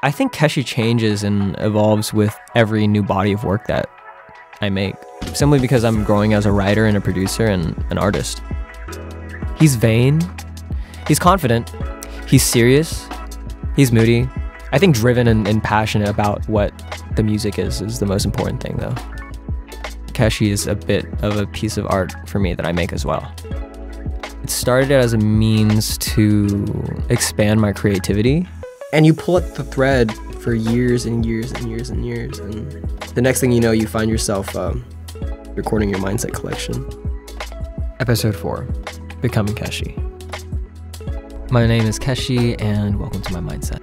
I think Keshi changes and evolves with every new body of work that I make, simply because I'm growing as a writer and a producer and an artist. He's vain, he's confident, he's serious, he's moody. I think driven and, and passionate about what the music is is the most important thing, though. Keshi is a bit of a piece of art for me that I make as well. It started as a means to expand my creativity and you pull at the thread for years and years and years and years and the next thing you know you find yourself um, recording your mindset collection episode 4 becoming keshi my name is keshi and welcome to my mindset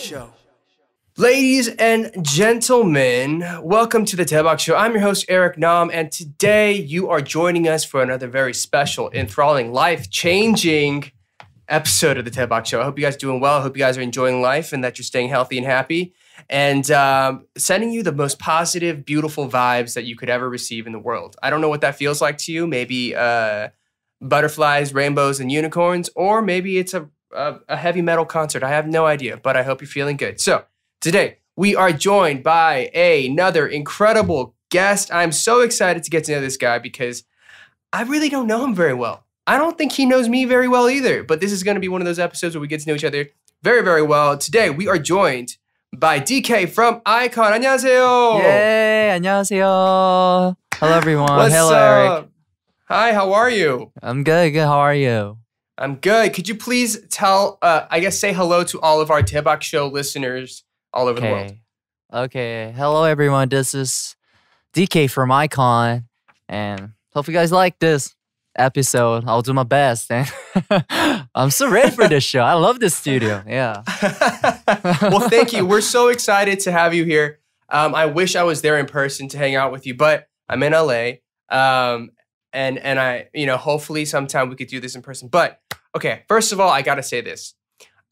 Show. Ladies and gentlemen, welcome to the Ted Box Show. I'm your host, Eric Nam, and today you are joining us for another very special, enthralling, life changing episode of the Ted Box Show. I hope you guys are doing well. I hope you guys are enjoying life and that you're staying healthy and happy and um, sending you the most positive, beautiful vibes that you could ever receive in the world. I don't know what that feels like to you. Maybe uh, butterflies, rainbows, and unicorns, or maybe it's a a, a heavy metal concert. I have no idea, but I hope you're feeling good. So today we are joined by another incredible guest. I'm so excited to get to know this guy because I really don't know him very well. I don't think he knows me very well either, but this is going to be one of those episodes where we get to know each other very, very well. Today, we are joined by DK from Icon. 안녕하세요. Yay, 안녕하세요. Hello, everyone. What's Hello, up? Eric. Hi, how are you? I'm good. Good. How are you? I'm good. Could you please tell, uh, I guess, say hello to all of our Tebak Show listeners all over okay. the world? Okay. Hello, everyone. This is DK from Icon, and hope you guys like this episode. I'll do my best. And I'm so ready for this show. I love this studio. Yeah. well, thank you. We're so excited to have you here. Um, I wish I was there in person to hang out with you, but I'm in LA. Um, and and I, you know, hopefully sometime we could do this in person. But Okay, first of all, I gotta say this.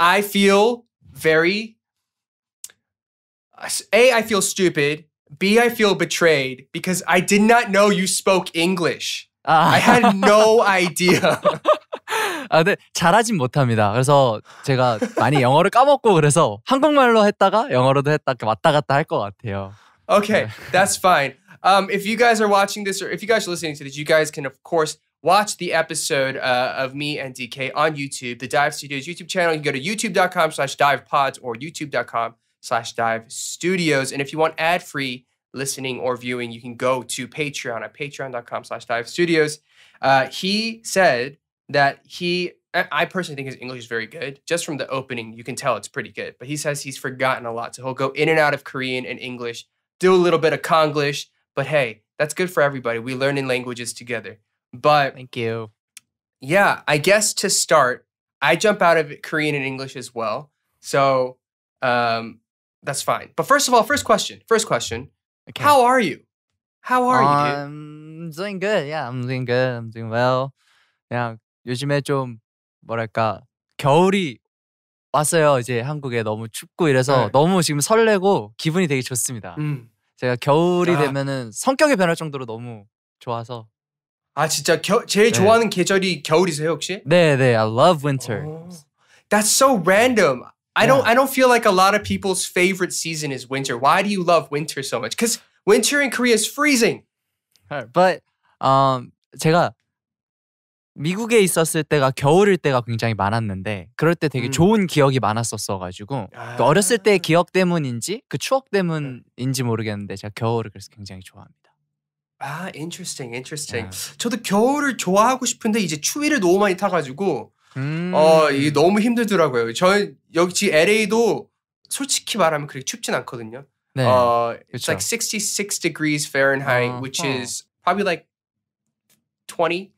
I feel very a, I feel stupid. B, I feel betrayed because I did not know you spoke English. 아. Ah. I had no idea. 아, 근데 잘하진 못합니다. 그래서 제가 많이 영어를 까먹고 그래서 한국말로 했다가 영어로도 했다 왔다 갔다 할것 같아요. Okay, that's fine. Um, if you guys are watching this or if you guys are listening to this, you guys can of course watch the episode uh, of me and DK on YouTube, the Dive Studios YouTube channel. You can go to youtube.com slash divepods or youtube.com slash dive studios. And if you want ad-free listening or viewing, you can go to Patreon at patreon.com slash dive studios. Uh, he said that he, I personally think his English is very good. Just from the opening, you can tell it's pretty good. But he says he's forgotten a lot. So he'll go in and out of Korean and English, do a little bit of Konglish. But hey, that's good for everybody. We learn in languages together. But thank you. Yeah, I guess to start, I jump out of Korean and English as well. So um, that's fine. But first of all, first question. First question. Okay. How are you? How are um, you? I'm doing good. Yeah, I'm doing good. I'm doing well. 그냥 요즘에 좀 뭐랄까 겨울이 왔어요. 이제 한국에 너무 춥고 이래서 네. 너무 지금 설레고 기분이 되게 좋습니다. 음. 제가 겨울이 아. 되면은 성격이 변할 정도로 너무 좋아서 아 진짜 겨, 제일 네. 좋아하는 계절이 겨울이세요 혹시? 네, 네. I love winter. Oh. That's so random. I don't yeah. I don't feel like a lot of people's favorite season is winter. Why do you love winter so much? b e c a u s e winter in Korea is freezing. But um 제가 미국에 있었을 때가 겨울일 때가 굉장히 많았는데 그럴 때 되게 음. 좋은 기억이 많았었어 가지고 아. 어렸을 때 기억 때문인지 그 추억 때문인지 모르겠는데 제가 겨울을 그래서 굉장히 좋아합니다. 아, interesting, interesting. 아. 저도 겨울을 좋아하고 싶은데 이제 추위를 너무 많이 타가지고 음. 어 이게 너무 힘들더라고요. 저희 여기 LA도 솔직히 말하면 그렇게 춥진 않거든요. 네. 어, it's 그쵸. like 66 degrees Fahrenheit, 어, which 어. is probably like 20,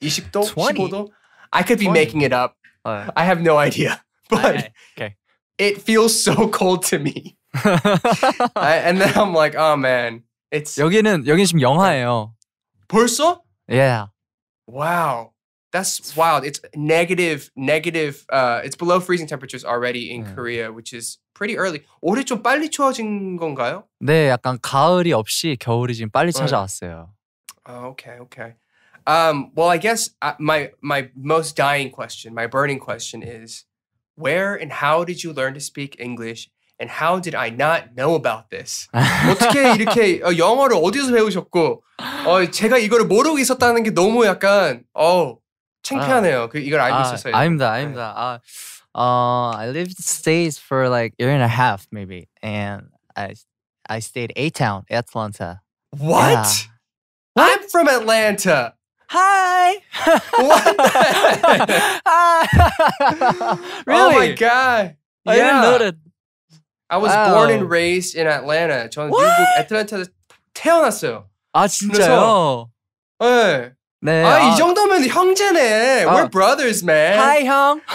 20도, 20? 15도. I could be 20. making it up. 어. I have no idea, but 네, okay. it feels so cold to me. I, and then I'm like, oh man. It's 여기는 여기 지금 영하예요. 벌써? Yeah. Wow. That's wild. It's negative, negative. Uh, it's below freezing temperatures already in 네. Korea, which is pretty early. 올해 좀 빨리 추워진 건가요? 네, 약간 가을이 없이 겨울이 지금 빨리 찾아왔어요. Oh, okay, okay. Um, well, I guess uh, my my most dying question, my burning question is, where and how did you learn to speak English, and how did I not know about this? 어떻게 이렇게 영어를 어디서 배우셨고 어, 제가 이거를 모르고 있었다는 게 너무 약간 어 창피하네요. 그 이걸 알고 있었어요. 아닙니다, 아닙니다. 아, uh, I lived States for like year and a half maybe, and I I stayed A town, Atlanta. What? Yeah. I'm from Atlanta. Hi. what? Hi. really? Oh my god! I didn't know that I was 와우. born and raised in Atlanta. 저는 미국 애틀랜타에서 태어났어요. 아 진짜요? 네. 네. 아, 아, 이 정도면 형제네. 아. We're brothers, man. Hi, 형.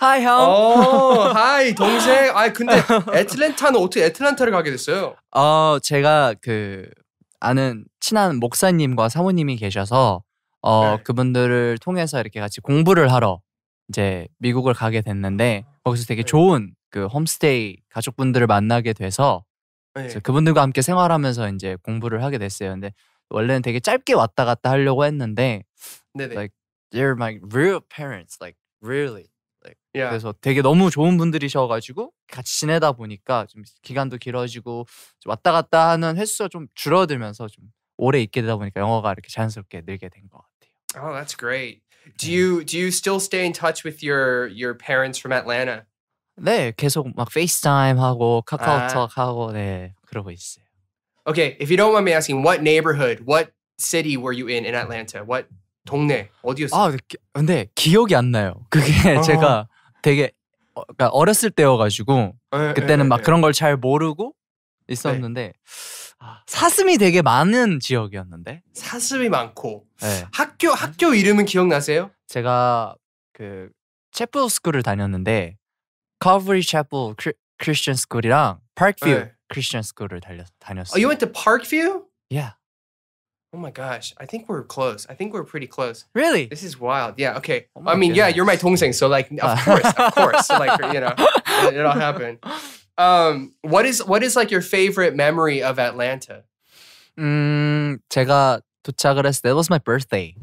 hi, 형. 어, hi, 동생. 아, 근데 애틀랜타는 어떻게 애틀랜타를 가게 됐어요? 어, 제가 그 아는 친한 목사님과 사모님이 계셔서 어, 네. 그분들을 통해서 이렇게 같이 공부를 하러 이제 미국을 가게 됐는데 거기서 되게 네. 좋은 그 홈스테이 가족분들을 만나게 돼서 네. 그분들과 함께 생활하면서 이제 공부를 하게 됐어요. 근데 원래는 되게 짧게 왔다 갔다 하려고 했는데 like they're my real parents like really like yeah. 그래서 되게 너무 좋은 분들이셔가지고 같이 지내다 보니까 좀 기간도 길어지고 좀 왔다 갔다 하는 횟수가 좀 줄어들면서 좀 오래 있게 되다 보니까 영어가 이렇게 자연스럽게 늘게 된 것 같아요. Oh, that's great. Do you do you still stay in touch with your your parents from Atlanta? 네, 계속 막 FaceTime 하고 카카오톡 아. 하고 네 그러고 있어요. Okay, if you don't mind me asking, what neighborhood, what city were you in in Atlanta? What 동네 어디였어아 근데 기억이 안 나요. 그게 어. 제가 되게 어, 렸을 때여가지고 그때는 에, 막 에. 그런 걸 잘 모르고 있었는데. 네. 사슴이 되게 많은 지역이었는데 사슴이 많고 네. 학교 학교 이름은 기억나세요? 제가 그 채플 스쿨을 다녔는데 카브리 채플 크리스천 스쿨이랑 파크뷰 크리스천 스쿨을 다녔 다녔어요. Oh, you went to Parkview? Yeah. Oh my gosh, I think we're close. I think we're pretty close. Really? This is wild. Yeah. Okay. Oh I mean, goodness. yeah, you're my 동생, so like, of course, of course, so like, you know, it, it all happened. Um, what is what is like your favorite memory of Atlanta? 음, mm, 제가 도착을 했을 때 it was my birthday.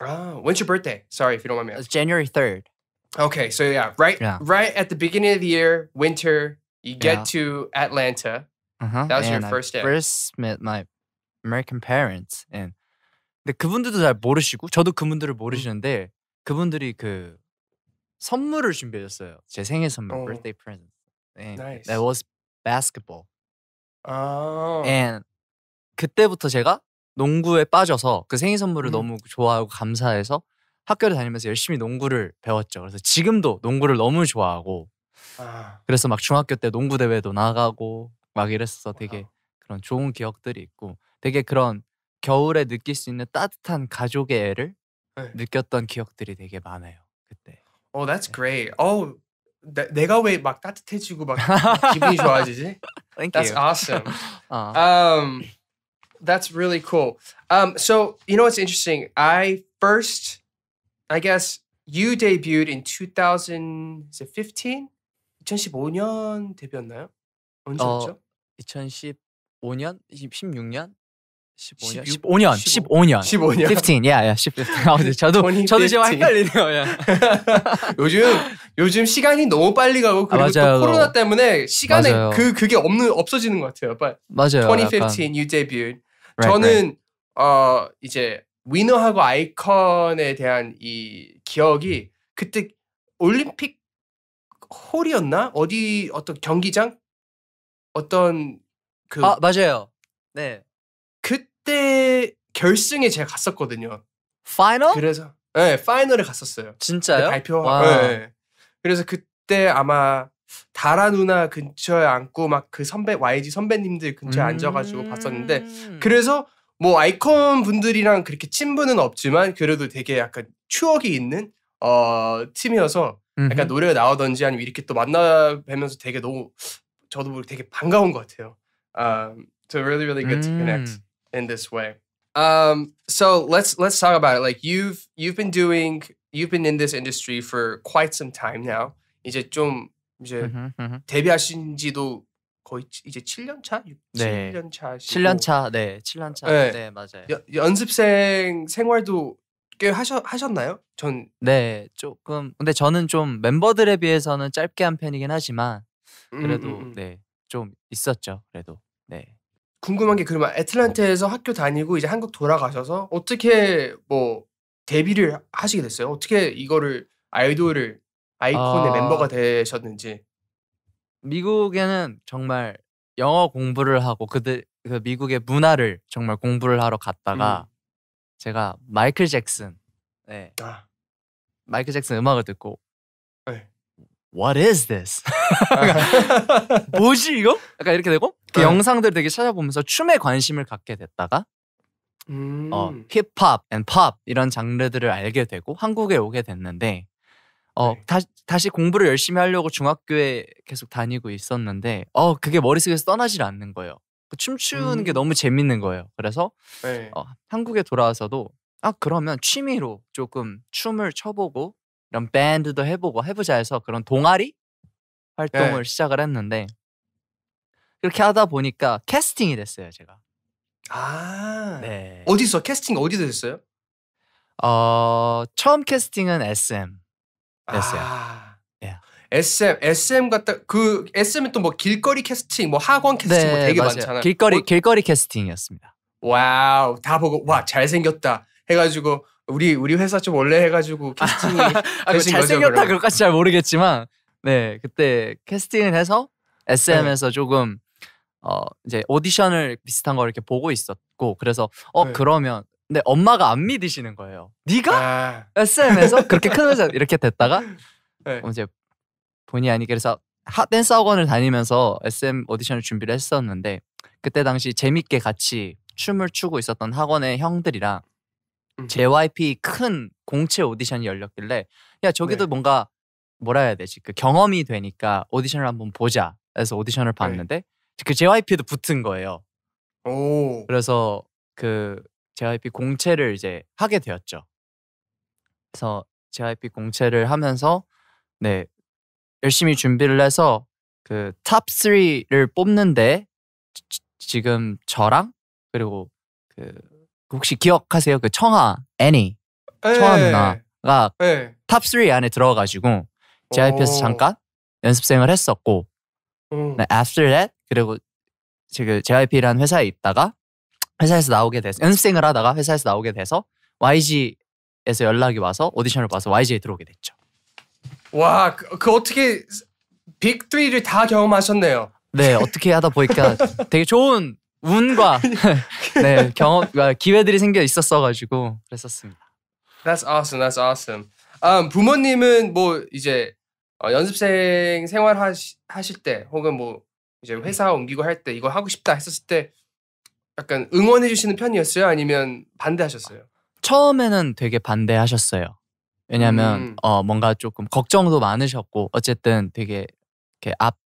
Oh, when's your birthday? Sorry if you don't mind me. It's January 3rd. Okay, so yeah, right yeah. right at the beginning of the year, winter, you get yeah. to Atlanta. Uh-huh. That was and your first day. I first met my American parents and 근데 그분들도 잘 모르시고 저도 그분들을 모르시는데 그분들이 그 선물을 준비해 제 생일 선물, 어. birthday present. 네. h n i c e that was basketball. Oh. And 그때부터 제가 농구에 빠져서 그 생일 선물을 음. 너무 좋아하고 감사해서 학교를 다니면서 열심히 농구를 배웠죠. 그래서 지금도 농구를 너무 좋아하고 아. 그래서 막 중학교 때 농구 대회도 나가고 막 이랬어. 되게 와 그런 좋은 기억들이 있고 되게 그런 겨울에 느낄 수 있는 따뜻한 가족의 애를 네. 느꼈던 기억들이 되게 많아요. 그때. Oh, that's 네. great. Oh, 나, 내가 왜 따뜻해지고 막 기분이 좋아지지? Thank that's you. That's awesome. um, that's really cool. Um, so you know what's interesting? I first, I guess you debuted in 2015. 2015년 데뷔였나요? 언제였죠? 어, 2015년, 16년 15년 15년 15년 15년 15 yeah yeah 15 저도 20, 저도 지금 헷갈리네요. 요즘 요즘 시간이 너무 빨리 가고 그리고 아, 또 코로나 때문에 시간에 맞아요. 그 그게 없는 없어지는 것 같아요. 빨리. 맞아요. 2015 약간. you d e b u t Right, 저는 right. 어 이제 위너하고 아이콘에 대한 이 기억이 그때 올림픽 홀이었나 어디 어떤 경기장 어떤 그 아 맞아요. 네. 그때 결승에 제가 갔었거든요. 파이널? 그래서 네, 예, 파이널에 갔었어요. 진짜요? 발표. 네. 그래서 그때 아마 다라 누나 근처에 앉고 막 그 선배 YG 선배님들 근처에 음 앉아가지고 봤었는데 음. 그래서 뭐 아이콘 분들이랑 그렇게 친분은 없지만 그래도 되게 약간 추억이 있는 어 팀이어서 음흠. 약간 노래가 나오던지 아니면 이렇게 또 만나 뵈면서 되게 너무 저도 뭐 되게 반가운 것 같아요. Um, so really really good to 음. connect. in this way. Um, so let's let's talk about it. Like you've you've been doing you've been in this industry for quite some time now. 이제 좀 이제 음흠, 음흠. 데뷔하신지도 거의 이제 7년 차, 네. 7년 차, 7년 차, 네, 7년 차, 네, 네 맞아요. 여, 연습생 생활도 꽤 하셨 하셨나요? 전 네, 조금 근데 저는 좀 멤버들에 비해서는 짧게 한 편이긴 하지만 그래도 음, 음. 네좀 있었죠, 그래도 네. 궁금한 게 그러면 애틀란타에서 학교 다니고 이제 한국 돌아가셔서 어떻게 뭐 데뷔를 하시게 됐어요? 어떻게 이거를 아이돌을 아이콘의 아... 멤버가 되셨는지. 미국에는 정말 영어 공부를 하고 그들 그 미국의 문화를 정말 공부를 하러 갔다가 음. 제가 마이클 잭슨, 네, 아. 마이클 잭슨 음악을 듣고 네. What is this? 뭐지 이거? 약간 이렇게 되고 그 네. 영상들 되게 찾아보면서 춤에 관심을 갖게 됐다가 음. 어, 힙합 앤팝 이런 장르들을 알게 되고 한국에 오게 됐는데 어, 네. 다시, 다시 공부를 열심히 하려고 중학교에 계속 다니고 있었는데 어 그게 머릿속에서 떠나질 않는 거예요. 그 춤추는 음. 게 너무 재밌는 거예요. 그래서 네. 어, 한국에 돌아와서도 아 그러면 취미로 조금 춤을 춰보고 이런 밴드도 해보고 해보자 해서 그런 동아리 예. 활동을 네. 시작을 했는데 그렇게 하다 보니까 캐스팅이 됐어요 제가. 아. 네. 어디서 캐스팅 어디서 됐어요? 어 처음 캐스팅은 SM 아. 됐어요. 아. SM, SM 같다. 그 SM은 또 뭐 길거리 캐스팅, 뭐 학원 네, 캐스팅 네, 뭐 되게 맞아요. 많잖아요. 길거리 어? 길거리 캐스팅이었습니다. 와우, 다 보고 예. 와 잘생겼다 해가지고 우리 우리 회사 좀 원래 해가지고 아, 캐스팅이 아, 잘생겼다 그럴까 잘 모르겠지만 네 그때 캐스팅을 해서 SM에서 네. 조금 어 이제 오디션을 비슷한 걸 이렇게 보고 있었고 그래서 어 네. 그러면 근데 엄마가 안 믿으시는 거예요. 네가 아. SM에서 그렇게 큰 회사 이렇게 됐다가 네. 어, 이제 본의 아니게 그래서 핫댄스 학원을 다니면서 SM 오디션을 준비를 했었는데 그때 당시 재밌게 같이 춤을 추고 있었던 학원의 형들이랑 JYP 음. 큰 공채 오디션이 열렸길래 야 저기도 네. 뭔가 뭐라 해야 되지 그 경험이 되니까 오디션을 한번 보자 해서 오디션을 네. 봤는데 네. 그 JYP도 붙은 거예요. 오. 그래서 그 JYP 공채를 이제 하게 되었죠. 그래서 JYP 공채를 하면서 네 열심히 준비를 해서 그탑 3를 뽑는데 지금 저랑 그리고 그 혹시 기억하세요? 그 청하 애니 네. 예. 청하 누나가 네. 예. 탑3 안에 들어가지고 JYP에서 잠깐 연습생을 했었고 음. 네, after that 그리고 지금 그 JYP라는 회사에 있다가 회사에서 나오게 돼서 연습생을 하다가 회사에서 나오게 돼서 YG에서 연락이 와서 오디션을 봐서 YG에 들어오게 됐죠. 와, 그, 그 어떻게 빅3를 다 경험하셨네요. 네, 어떻게 하다 보니까 되게 좋은 운과 네 경험 아, 기회들이 생겨 있었어가지고 그랬었습니다. That's awesome. That's awesome. Um, 부모님은 뭐 이제 어, 연습생 생활 하시, 하실 때 혹은 뭐 이제 회사 옮기고 할 때 이거 하고 싶다 했었을 때 약간 응원해 주시는 편이었어요? 아니면 반대하셨어요? 처음에는 되게 반대하셨어요. 왜냐하면 음. 어, 뭔가 조금 걱정도 많으셨고 어쨌든 되게 이렇게 앞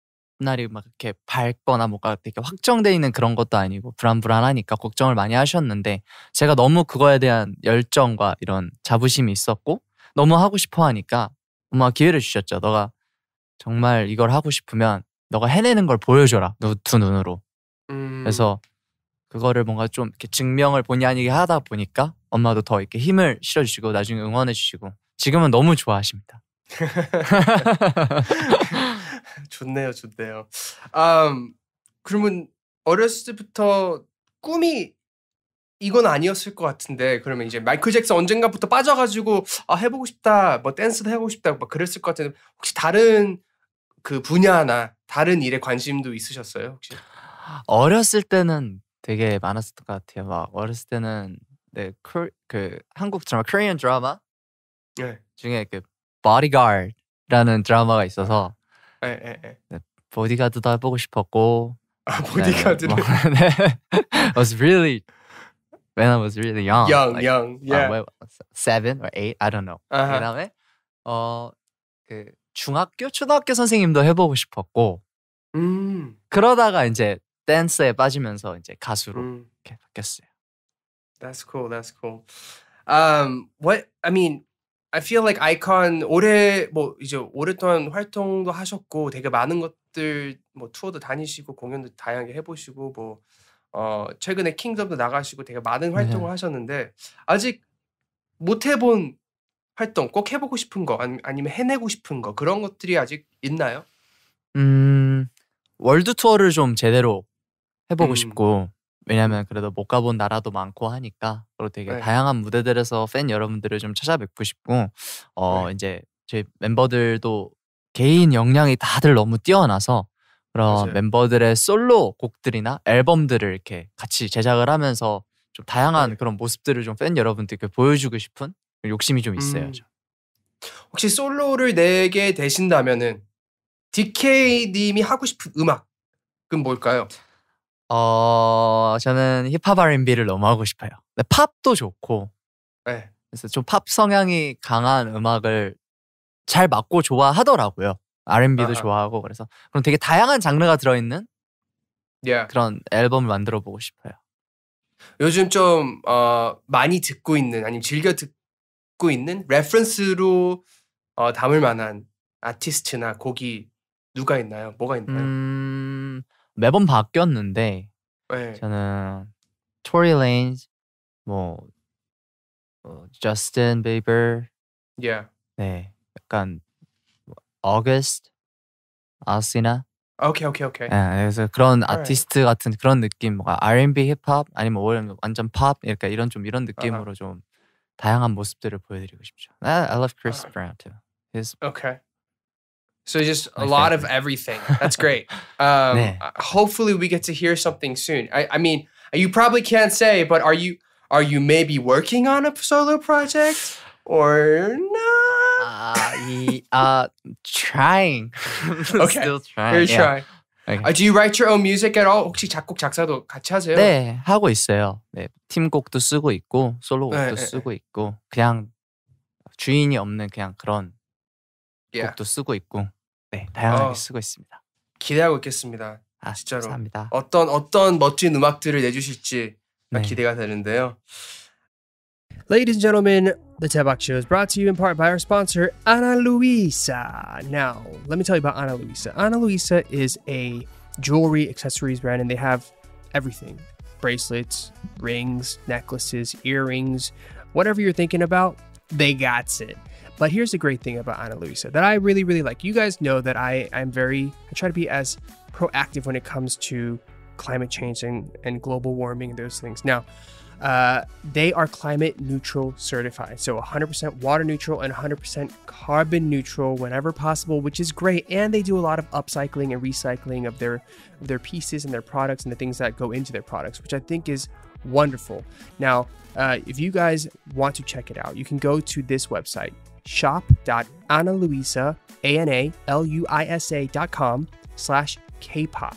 앞날이 막 이렇게 밝거나 뭔가 되게 확정돼 있는 그런 것도 아니고 불안불안하니까 걱정을 많이 하셨는데 제가 너무 그거에 대한 열정과 이런 자부심이 있었고 너무 하고 싶어 하니까 엄마 기회를 주셨죠. 너가 정말 이걸 하고 싶으면 너가 해내는 걸 보여줘라. 너두 눈으로. 음. 그래서 그거를 뭔가 좀 이렇게 증명을 본의 아니게 하다 보니까 엄마도 더 이렇게 힘을 실어주시고 나중에 응원해주시고 지금은 너무 좋아하십니다. 좋네요, 좋네요. 아, 그러면 어렸을 때부터 꿈이 이건 아니었을 것 같은데 그러면 이제 마이클 잭슨 언젠가부터 빠져가지고 아 해보고 싶다 뭐 댄스도 해보고 싶다 막 그랬을 것 같은데 혹시 다른 그 분야나 다른 일에 관심도 있으셨어요 혹시 어렸을 때는 되게 많았을 것 같아요 막 어렸을 때는 네, 그, 그 한국 드라마 크리안 드라마 네. 중에 그 보디가드라는 드라마가 있어서 네, 네, 네. 네, 보디가드도 해보고 싶었고. 아 보디가드를. 네, 뭐, I was really when I was really young. Young, like, young, yeah. Uh, seven or eight, I don't know. Uh-huh. 그다음에 어그 중학교, 초등학교 선생님도 해보고 싶었고. 음. 그러다가 이제 댄스에 빠지면서 이제 가수로 음. 이렇게 바뀌었어요. That's cool. That's cool. Um, what I mean, I feel like Icon 올해 뭐 이제 오랫동안 활동도 하셨고 되게 많은 것들 뭐 투어도 다니시고 공연도 다양하게 해보시고 뭐 어, 최근에 킹덤도 나가시고 되게 많은 네. 활동을 네. 하셨는데 아직 못 해본 활동 꼭 해보고 싶은 거 아니, 아니면 해내고 싶은 거 그런 것들이 아직 있나요? 음 월드 투어를 좀 제대로 해보고 음. 싶고 왜냐면 그래도 못 가본 나라도 많고 하니까 그리고 되게 네. 다양한 무대들에서 팬 여러분들을 좀 찾아뵙고 싶고 어 네. 이제 저 멤버들도 개인 역량이 다들 너무 뛰어나서 그런 맞아요. 멤버들의 솔로 곡들이나 앨범들을 이렇게 같이 제작을 하면서 좀 다양한 네. 그런 모습들을 좀 팬 여러분들께 보여주고 싶은 욕심이 좀 있어요. 음. 혹시 솔로를 내게 되신다면은 DK 님이 하고 싶은 음악 그건 뭘까요? 어, 저는 힙합 R&B를 너무 하고 싶어요. 근 팝도 좋고. 네. 그래서 좀 팝 성향이 강한 음악을 잘 맞고 좋아하더라고요. R&B도 아 좋아하고 그래서 그럼 되게 다양한 장르가 들어있는 yeah. 예. 그런 앨범을 만들어 보고 싶어요. 요즘 좀 어, 많이 듣고 있는 아니면 즐겨 듣고 있는 레퍼런스로 어, 담을 만한 아티스트나 곡이 누가 있나요? 뭐가 있나요? 음, 매번 바뀌었는데 네. 저는 토리 레인즈, 뭐 저스틴 어, 베이버, yeah. 네, 약간 어거스트, 뭐, 아시나 오케이 오케이 오케이. 그래서 그런 Alright. 아티스트 같은 그런 느낌, 뭔가 뭐, R&B 힙합 아니면 오히 완전 팝, 그러니 이런 좀 이런 uh-huh. 느낌으로 uh-huh. 좀 다양한 모습들을 보여드리고 싶죠. I, 아, I love Chris uh-huh. Brown too. His okay. So just a lot favorite. of everything. That's great. Um, uh, hopefully we get to hear something soon. I, I mean, you probably can't say, but are you are you maybe working on a solo project or not? Uh, he, uh trying. okay. Still trying. You're yeah. trying. Okay. Uh, do you write your own music at all? 혹시 작곡 작사도 같이 하세요? 네, 하고 있어요. 네, 팀곡도 쓰고 있고 솔로곡도 네, 쓰고 네. 있고 그냥 주인이 없는 그냥 그런 yeah. 곡도 쓰고 있고 네 다양하게 어, 쓰고 있습니다. 기대하고 있겠습니다. 아, 진짜로 감사합니다. 어떤 어떤 멋진 음악들을 내주실지 네. 기대가 되는데요. Ladies and gentlemen, the Tabak Show is brought to you in part by our sponsor, Ana Luisa. Now, let me tell you about Ana Luisa. Ana Luisa is a jewelry accessories brand, and they have everything bracelets, rings, necklaces, earrings, whatever you're thinking about, they got it. But here's the great thing about Ana Luisa that I really, really like. You guys know that I am very, I try to be as proactive when it comes to climate change and, and global warming and those things. Now, uh, they are climate neutral certified. So 100% water neutral and 100% carbon neutral whenever possible, which is great. And they do a lot of upcycling and recycling of their, their pieces and their products and the things that go into their products, which I think is wonderful. Now, uh, if you guys want to check it out, you can go to this website, shop.analuisa, slash K-pop.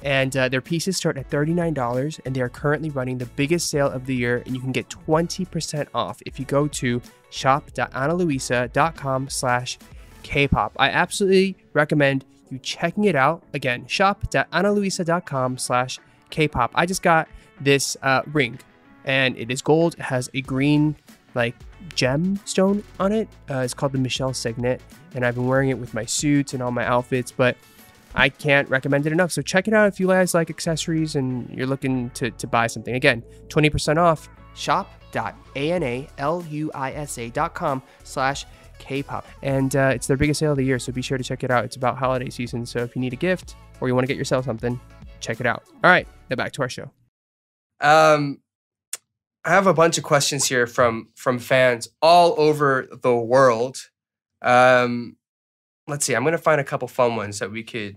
And uh, their pieces start at $39, and they are currently running the biggest sale of the year, and you can get 20% off if you go to shop.analuisa.com slash K-pop. I absolutely recommend you checking it out. Again, shop.analuisa.com slash K-pop. I just got this uh, ring, and it is gold. It has a green like gemstone on it. Uh, it's called the Michelle Signet, and I've been wearing it with my suits and all my outfits, but I can't recommend it enough. So check it out if you guys like accessories and you're looking to, to buy something. Again, 20% off shop.analuisa.com slash K-pop. And uh, it's their biggest sale of the year, so be sure to check it out. It's about holiday season, so if you need a gift or you want to get yourself something, check it out. All right, now back to our show. Um, I have a bunch of questions here from from fans all over the world. Um, let's see. I'm gonna find a couple fun ones that we could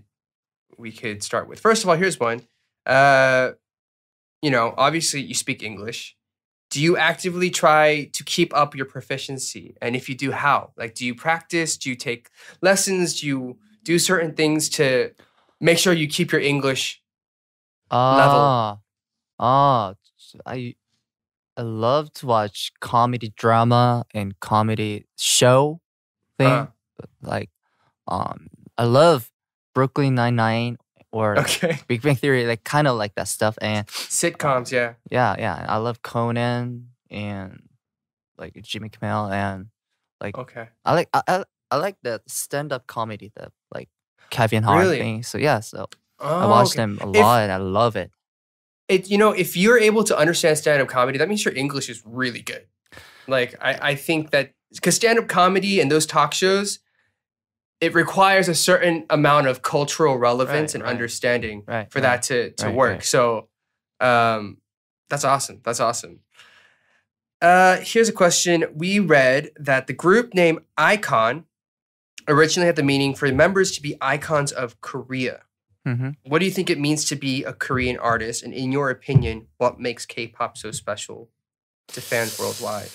we could start with. First of all, here's one. Uh, you know, obviously you speak English. Do you actively try to keep up your proficiency? And if you do, how? Like, do you practice? Do you take lessons? Do you do certain things to make sure you keep your English level? Ah, ah, I I love to watch comedy drama and comedy show thing. uh Like, um, I love Brooklyn Nine Nine or okay. Big Bang Theory, like kind of like that stuff. And sitcoms, yeah, yeah, yeah. I love Conan and like Jimmy Kimmel and like okay. I like I I, I like the stand up comedy, that like Kevin Hart really? thing. So yeah, so oh, I watch okay. them a lot if, and I love it it, you know, if you're able to understand stand up comedy, that means your English is really good. Like, I, I think that because stand up comedy and those talk shows, it requires a certain amount of cultural relevance right, and right. understanding right, for that to, to work. So, um, that's awesome. That's awesome. Uh, here's a question. We read that the group name Icon originally had the meaning for members to be icons of Korea. Mm-hmm. What do you think it means to be a Korean artist? And in your opinion, what makes K pop so special to fans worldwide?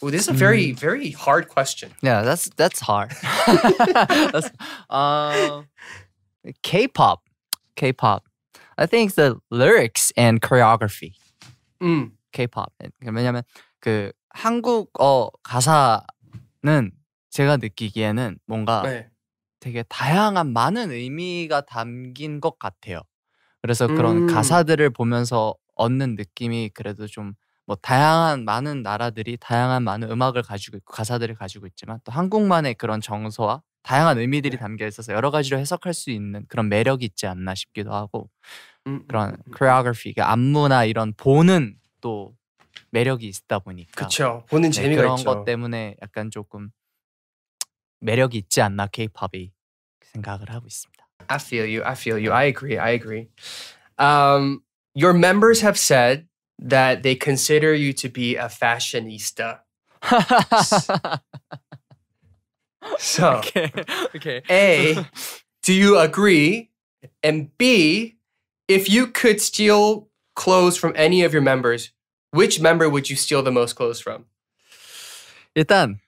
Well, this is a very, mm. very hard question. Yeah, that's that's hard. that's, uh, K-pop, K-pop. I think the lyrics and choreography. 음. Mm. K-pop. 왜냐면 그 한국어 가사는 제가 느끼기에는 뭔가 네. 되게 다양한 많은 의미가 담긴 것 같아요. 그래서 그런 음. 가사들을 보면서 얻는 느낌이 그래도 좀 뭐 다양한 많은 나라들이 다양한 많은 음악을 가지고 있고 가사들을 가지고 있지만 또 한국만의 그런 정서와 다양한 의미들이 네. 담겨 있어서 여러 가지로 해석할 수 있는 그런 매력이 있지 않나 싶기도 하고 음. 음 그런 코레오그래피 음, 그 음. 안무나 이런 보는 또 매력이 있다 보니까 그렇죠 보는 네, 재미가 네, 그런 있죠. 것 때문에 약간 조금 매력이 있지 않나 K-팝이 생각을 하고 있습니다. I feel you. I feel you. I agree. I agree. Um, your members have said that they consider you to be a fashionista. so, okay. okay. A, do you agree? And B, if you could steal clothes from any of your members, which member would you steal the most clothes from? 일단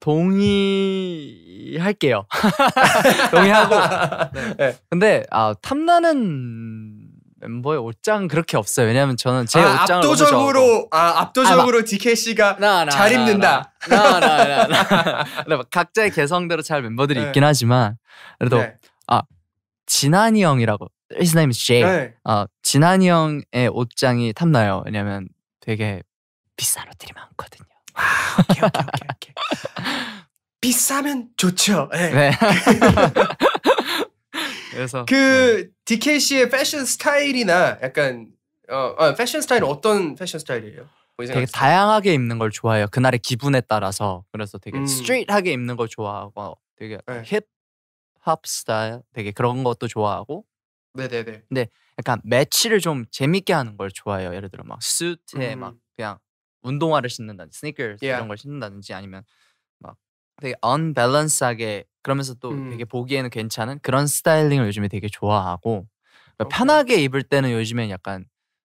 동의할게요. 동의하고. 네. 네. 근데 아 탐나는 멤버의 옷장 그렇게 없어요. 왜냐면 저는 제 아, 옷장 압도적으로 아 압도적으로 아, DK 씨가 나, 나, 잘 입는다. 나나나나. 각자의 개성대로 잘 멤버들이 네. 있긴 하지만 그래도 네. 아 진한이 형이라고 his name is Jay. 네. 아 진한이 형의 옷장이 탐나요. 왜냐면 되게 비싼 옷들이 많거든요. 아, 오케이, 오케이, 오케이, 비싸면 좋죠. 예. 네. 네. 그래서 그 네. DK 씨의 패션 스타일이나 약간 어, 어 패션 스타일 어떤 패션 스타일이에요? 뭐 되게 다양하게 입는 걸 좋아해요. 그날의 기분에 따라서. 그래서 되게 음. 스트레하게 입는 걸 좋아하고 되게 네. 힙합 스타일 되게 그런 것도 좋아하고. 네네네. 근데 약간 매치를 좀 재밌게 하는 걸 좋아해요. 예를 들어 막 수트에 음. 막 그냥 운동화를 신는다든지 스니커 yeah. 이런 걸 신는다든지 아니면 막 되게 언밸런스하게 그러면서 또 음. 되게 보기에는 괜찮은 그런 스타일링을 요즘에 되게 좋아하고 그러니까 편하게 입을 때는 요즘엔 약간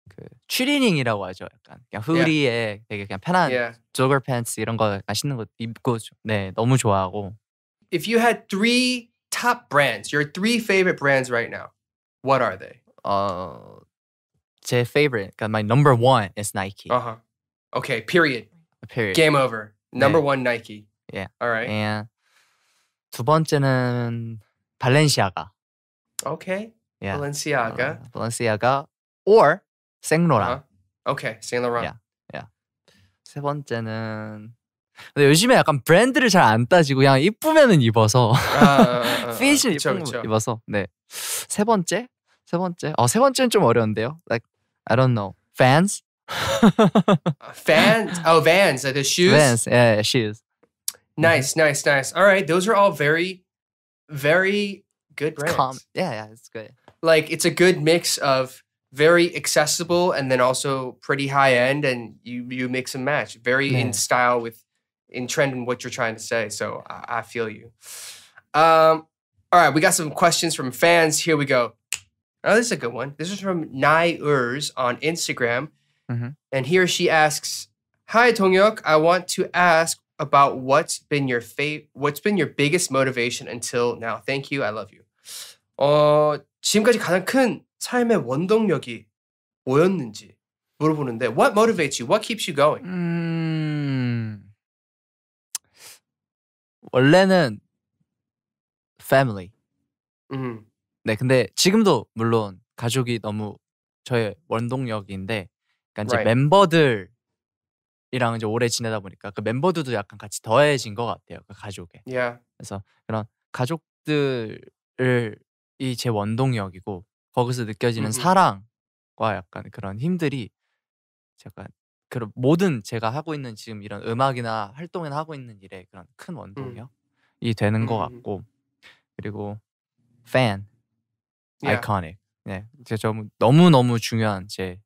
그 추리닝이라고 하죠. 약간 그냥 후리에 yeah. 되게 그냥 편한 yeah. 조거 팬츠 이런 거 신는 거 입고 네 너무 좋아하고. If you had three top brands, your three favorite brands right now, what are they? 어제 favorite, 그러니까 my number one is Nike. Uh-huh. Okay, period. Period. Game over. Number one Nike. Yeah. All right. And 두 번째는 발렌시아가. Okay. Yeah. Balenciaga. Uh, Balenciaga or Saint Laurent. Uh, okay, Saint Laurent. Yeah. yeah. 세 번째는 근데 요즘에 약간 브랜드를 잘 안 따지고 그냥 이쁘면은 입어서 핏이 아, 이쁜 거 입어서 네. 세 번째? 세 번째? 어, 세 번째는 좀 어려운데요. Like I don't know. Fans? Vans. Oh, Vans. like the shoes? Vans. Yeah, yeah shoes. Nice, mm-hmm. nice, nice. All right, those are all very, very good brands. calm. Yeah, yeah, it's good. Like it's a good mix of very accessible and then also pretty high end, and you you mix and match. Very yeah. in style with, in trend and what you're trying to say. So I, I feel you. Um, all right, we got some questions from fans. Here we go. Oh, this is a good one. This is from Nai Urs on Instagram. Mm-hmm. And he or she asks, "Hi, Tongyok. I want to ask about what's been your favorite, what's been your biggest motivation until now. Thank you. I love you." 어 지금까지 가장 큰 삶의 원동력이 뭐였는지 물어보는데, what motivates you? What keeps you going? 음... 원래는 family. 음. 네, 근데 지금도 물론 가족이 너무 저의 원동력인데 그러니까 이제 right. 멤버들이랑 이제 오래 지내다 보니까 그 멤버들도 약간 같이 더해진 것 같아요. 그 가족에. Yeah. 그래서 그런 가족들이제 원동력이고 거기서 느껴지는 mm-hmm. 사랑과 약간 그런 힘들이 약간 그런 모든 제가 하고 있는 지금 이런 음악이나 활동이나 하고 있는 일에 그런 큰 mm. 원동력이 m m 되는 것 mm-hmm. 같고 그리고 팬, yeah. 네, 제가 너무 너무 중요한 제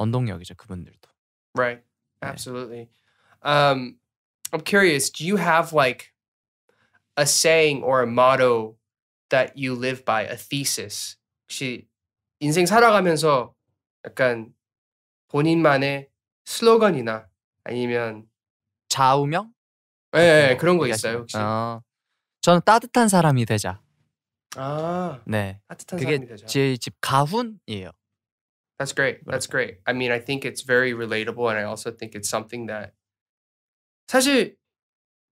언동력이죠 그분들도. Right. 네. Absolutely. Um, I'm curious. Do you have like a saying or a motto that you live by? A thesis. 혹시 인생 살아가면서 약간 본인만의 슬로건이나 아니면 좌우명? 예, 예, 예. 뭐 그런 거 있어요 혹시? 어, 저는 따뜻한 사람이 되자. 아, 네. 따뜻한 그게 사람이 되자. 제집 가훈이에요. That's great. That's great. I mean, I think it's very relatable, and I also think it's something that 사실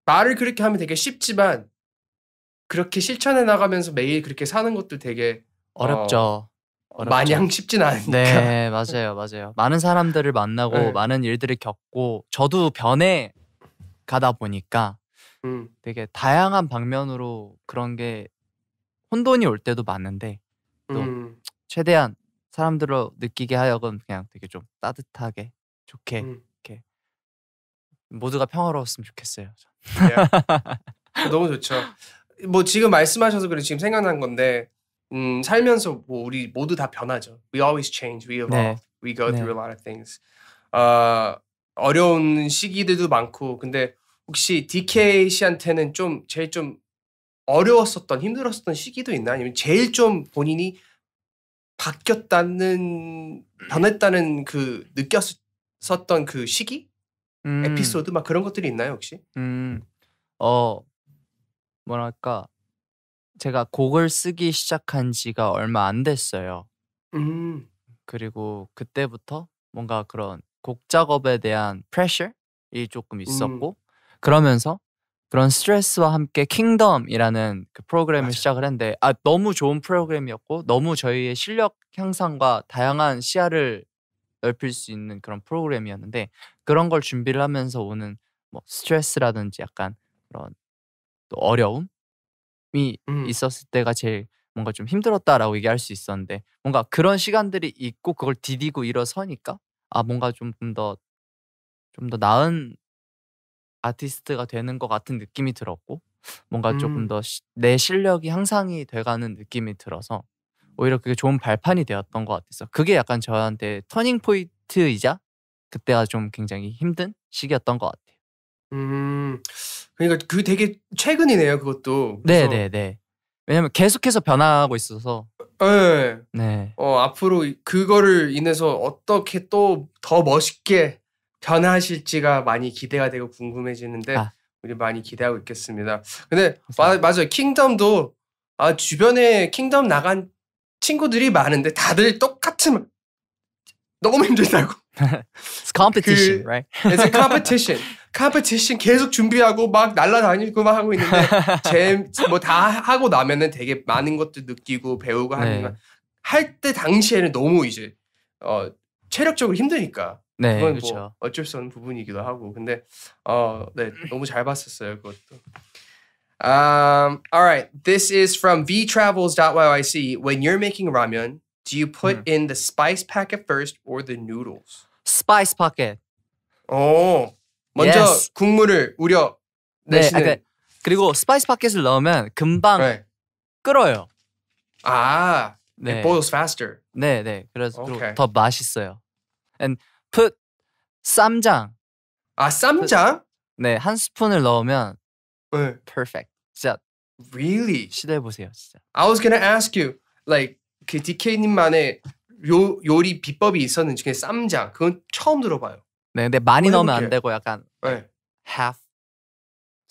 말을 그렇게 하면 되게 쉽지만 그렇게 실천해 나가면서 매일 그렇게 사는 것도 되게 어, 어렵죠. 어, 렵죠 마냥 쉽진 않으니까. 네, 맞아요, 맞아요. 많은 사람들을 만나고 네. 많은 일들을 겪고 저도 변해 가다 보니까 음. 되게 다양한 방면으로 그런 게 혼돈이 올 때도 많은데 또 음. 최대한 사람들로 느끼게 하여금 그냥 되게 좀 따뜻하게 좋게 음. 이렇게 모두가 평화로웠으면 좋겠어요. 예. 너무 좋죠. 뭐 지금 말씀하셔서 그래 지금 생각난 건데 음, 살면서 뭐 우리 모두 다 변하죠. We always change, we 네. evolve, 네. we go 네. through 네. a lot of things. 어, 어려운 시기들도 많고 근데 혹시 DK 씨한테는 좀 제일 좀 어려웠었던 힘들었었던 시기도 있나 아니면 제일 좀 본인이 바뀌었다는 변했다는 그 느꼈었던 그 시기 음. 에피소드 막 그런 것들이 있나요 혹시? 음. 어 뭐랄까 제가 곡을 쓰기 시작한 지가 얼마 안 됐어요. 음. 그리고 그때부터 뭔가 그런 곡 작업에 대한 프레셔이 조금 음. 있었고 음. 그러면서 그런 스트레스와 함께 킹덤이라는 그 프로그램을 맞아 시작을 했는데 아 너무 좋은 프로그램이었고 너무 저희의 실력 향상과 다양한 시야를 넓힐 수 있는 그런 프로그램이었는데 그런 걸 준비를 하면서 오는 뭐 스트레스라든지 약간 그런 또 어려움이 음. 있었을 때가 제일 뭔가 좀 힘들었다라고 얘기할 수 있었는데 뭔가 그런 시간들이 있고 그걸 디디고 일어서니까 아 뭔가 좀 더 좀더 좀더 나은 아티스트가 되는 것 같은 느낌이 들었고 뭔가 조금 음. 더내 실력이 향상이 돼가는 느낌이 들어서 오히려 그게 좋은 발판이 되었던 것 같아서 그게 약간 저한테 터닝 포인트이자 그때가 좀 굉장히 힘든 시기였던 것 같아요. 음, 그러니까 그 되게 최근이네요, 그것도. 네, 네, 네. 왜냐면 계속해서 변화하고 있어서. 네. 네. 어 앞으로 그거를 인해서 어떻게 또 더 멋있게 변하실지가 많이 기대가 되고 궁금해지는데 아. 우리 많이 기대하고 있겠습니다. 근데 마, 맞아요. 킹덤도 아, 주변에 킹덤 나간 친구들이 많은데 다들 똑같은 너무 힘들다고. It's competition, 그, right? It's a competition. competition 계속 준비하고 막 날라다니고 막 하고 있는데 뭐 다 하고 나면은 되게 많은 것도 느끼고 배우고 하는 네. 할때 당시에는 너무 이제 어 체력적으로 힘드니까 네, 그건 그쵸. 뭐 어쩔 수 없는 부분이기도 하고. 근데 어, 네, 너무 잘 봤었어요, 그것도. Um, all right. This is from vtravels.yc. When you're making ramen, do you put in the spice packet first or the noodles? Spice pocket. 오, 먼저 Yes. 국물을 우려 네, 내시는. 아까 그리고 스파이스 파켓을 넣으면 금방 Right. 끓어요. 아, it 네, boils faster. 네, 네. 그래서 그리고 Okay. 더 맛있어요. And 풋 쌈장. 아 쌈장? 네, 한 스푼을 넣으면 네. perfect. 진짜 really 시도해 보세요, 진짜. I was gonna ask you like 그 DK 님만의 요 요리 비법이 있었는지 그냥 쌈장. 그건 처음 들어봐요. 네, 근데 많이 넣으면 안 되고 약간 네. half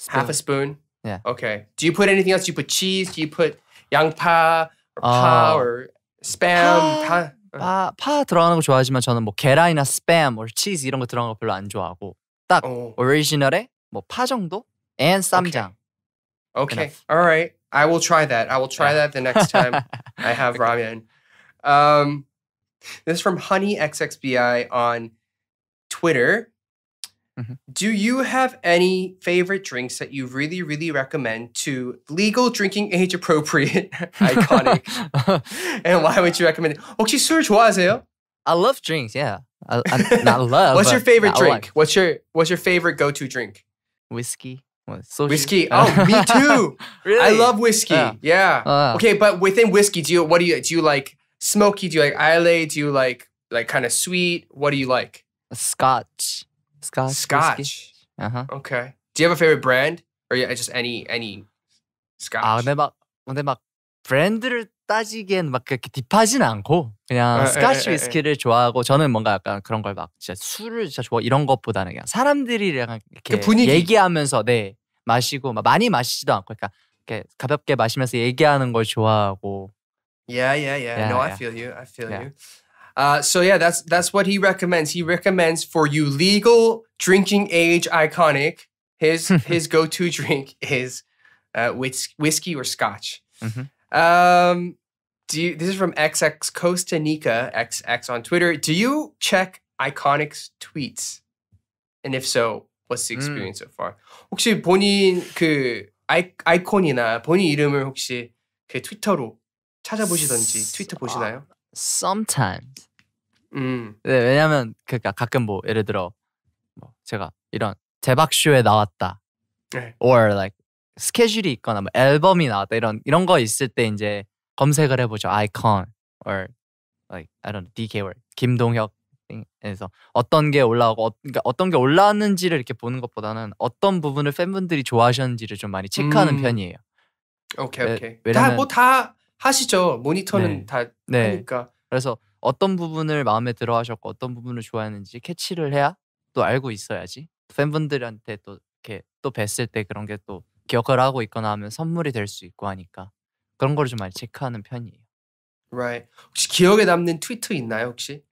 spoon. half a spoon. Yeah. Okay. Do you put anything else? Do you put cheese? Do you put 양파 or 파 or spam? 다 파, 파 들어가는 거 좋아하지만 저는 뭐 계란이나 스팸, or 치즈 이런 거 들어가는 거 별로 안 좋아하고 딱 오. 오리지널에 뭐 파 정도 and 쌈장. Okay. okay. All right. I will try that. I will try that the next time I have ramen. Um, this is from Honey XXBI on Twitter. Mm-hmm. Do you have any favorite drinks that you really, really recommend to legal drinking age appropriate, iconic? and why would you recommend it? 혹시 술 좋아하세요? I love drinks. Yeah, I, I not love. what's your favorite drink? Like. What's your What's your favorite go to drink? Whiskey. So whiskey. Oh, me too. really? I love whiskey. Yeah. yeah. Uh, okay, but within whiskey, do you what do you do you like smoky? Do you like Islay? Do you like like kind of sweet? What do you like? Scotch. Scotch. Scotch. Uh huh. Okay. Do you have a favorite brand, or yeah, just any any Scotch? 아 근데 막 근데 막 브랜드를 따지기엔 막 그렇게 딥하진 않고 그냥 아, 어, 스카치 에, 위스키를 에. 좋아하고 저는 뭔가 약간 그런 걸 막 진짜 술을 진짜 좋아 이런 것보다는 그냥 사람들이랑 이렇게 그 얘기하면서 네 마시고 막 많이 마시지도 않고 그러니까 이렇게 가볍게 마시면서 얘기하는 걸 좋아하고. Yeah, yeah, yeah. yeah no, yeah. I feel you. I feel yeah. you. Uh, so yeah, that's that's what he recommends. He recommends for you legal drinking age iconic. His his go to drink is uh, whis- whiskey or scotch. Mm-hmm. Um, do you, this is from XX Costa Nica XX on Twitter. Do you check Iconic's tweets? And if so, what's the mm. experience so far? 혹시 본인 그 아이, 아이콘이나 본인 이름을 혹시 그 트위터로 찾아보시던지 트위터 보시나요? Uh, sometimes. 음. 네, 왜냐면 그니까 가끔 뭐 예를 들어 뭐 제가 이런 대박쇼에 나왔다. 네. or like 스케줄이 있거나 뭐 앨범이 나왔다 이런 이런 거 있을 때 이제 검색을 해 보죠. 아이콘 or like I don't know, DK 김동혁 그서 어떤 게 올라오고 어, 그러니까 어떤 게 올라왔는지를 이렇게 보는 것보다는 어떤 부분을 팬분들이 좋아하셨는지를 좀 많이 체크하는 음. 편이에요. 오케이 오케이. 다 뭐다 뭐다 하시죠. 모니터는 네. 다 네. 하니까. 그래서 어떤 부분을 마음에 들어 하셨고 어떤 부분을 좋아했는지 캐치를 해야 또 알고 있어야지 팬분들한테 또 이렇게 또 뵀을 때 그런 게 또 기억을 하고 있거나 하면 선물이 될 수 있고 하니까 그런 거를 좀 많이 체크하는 편이에요. Right. 혹시 기억에 남는 트위터 있나요 혹시?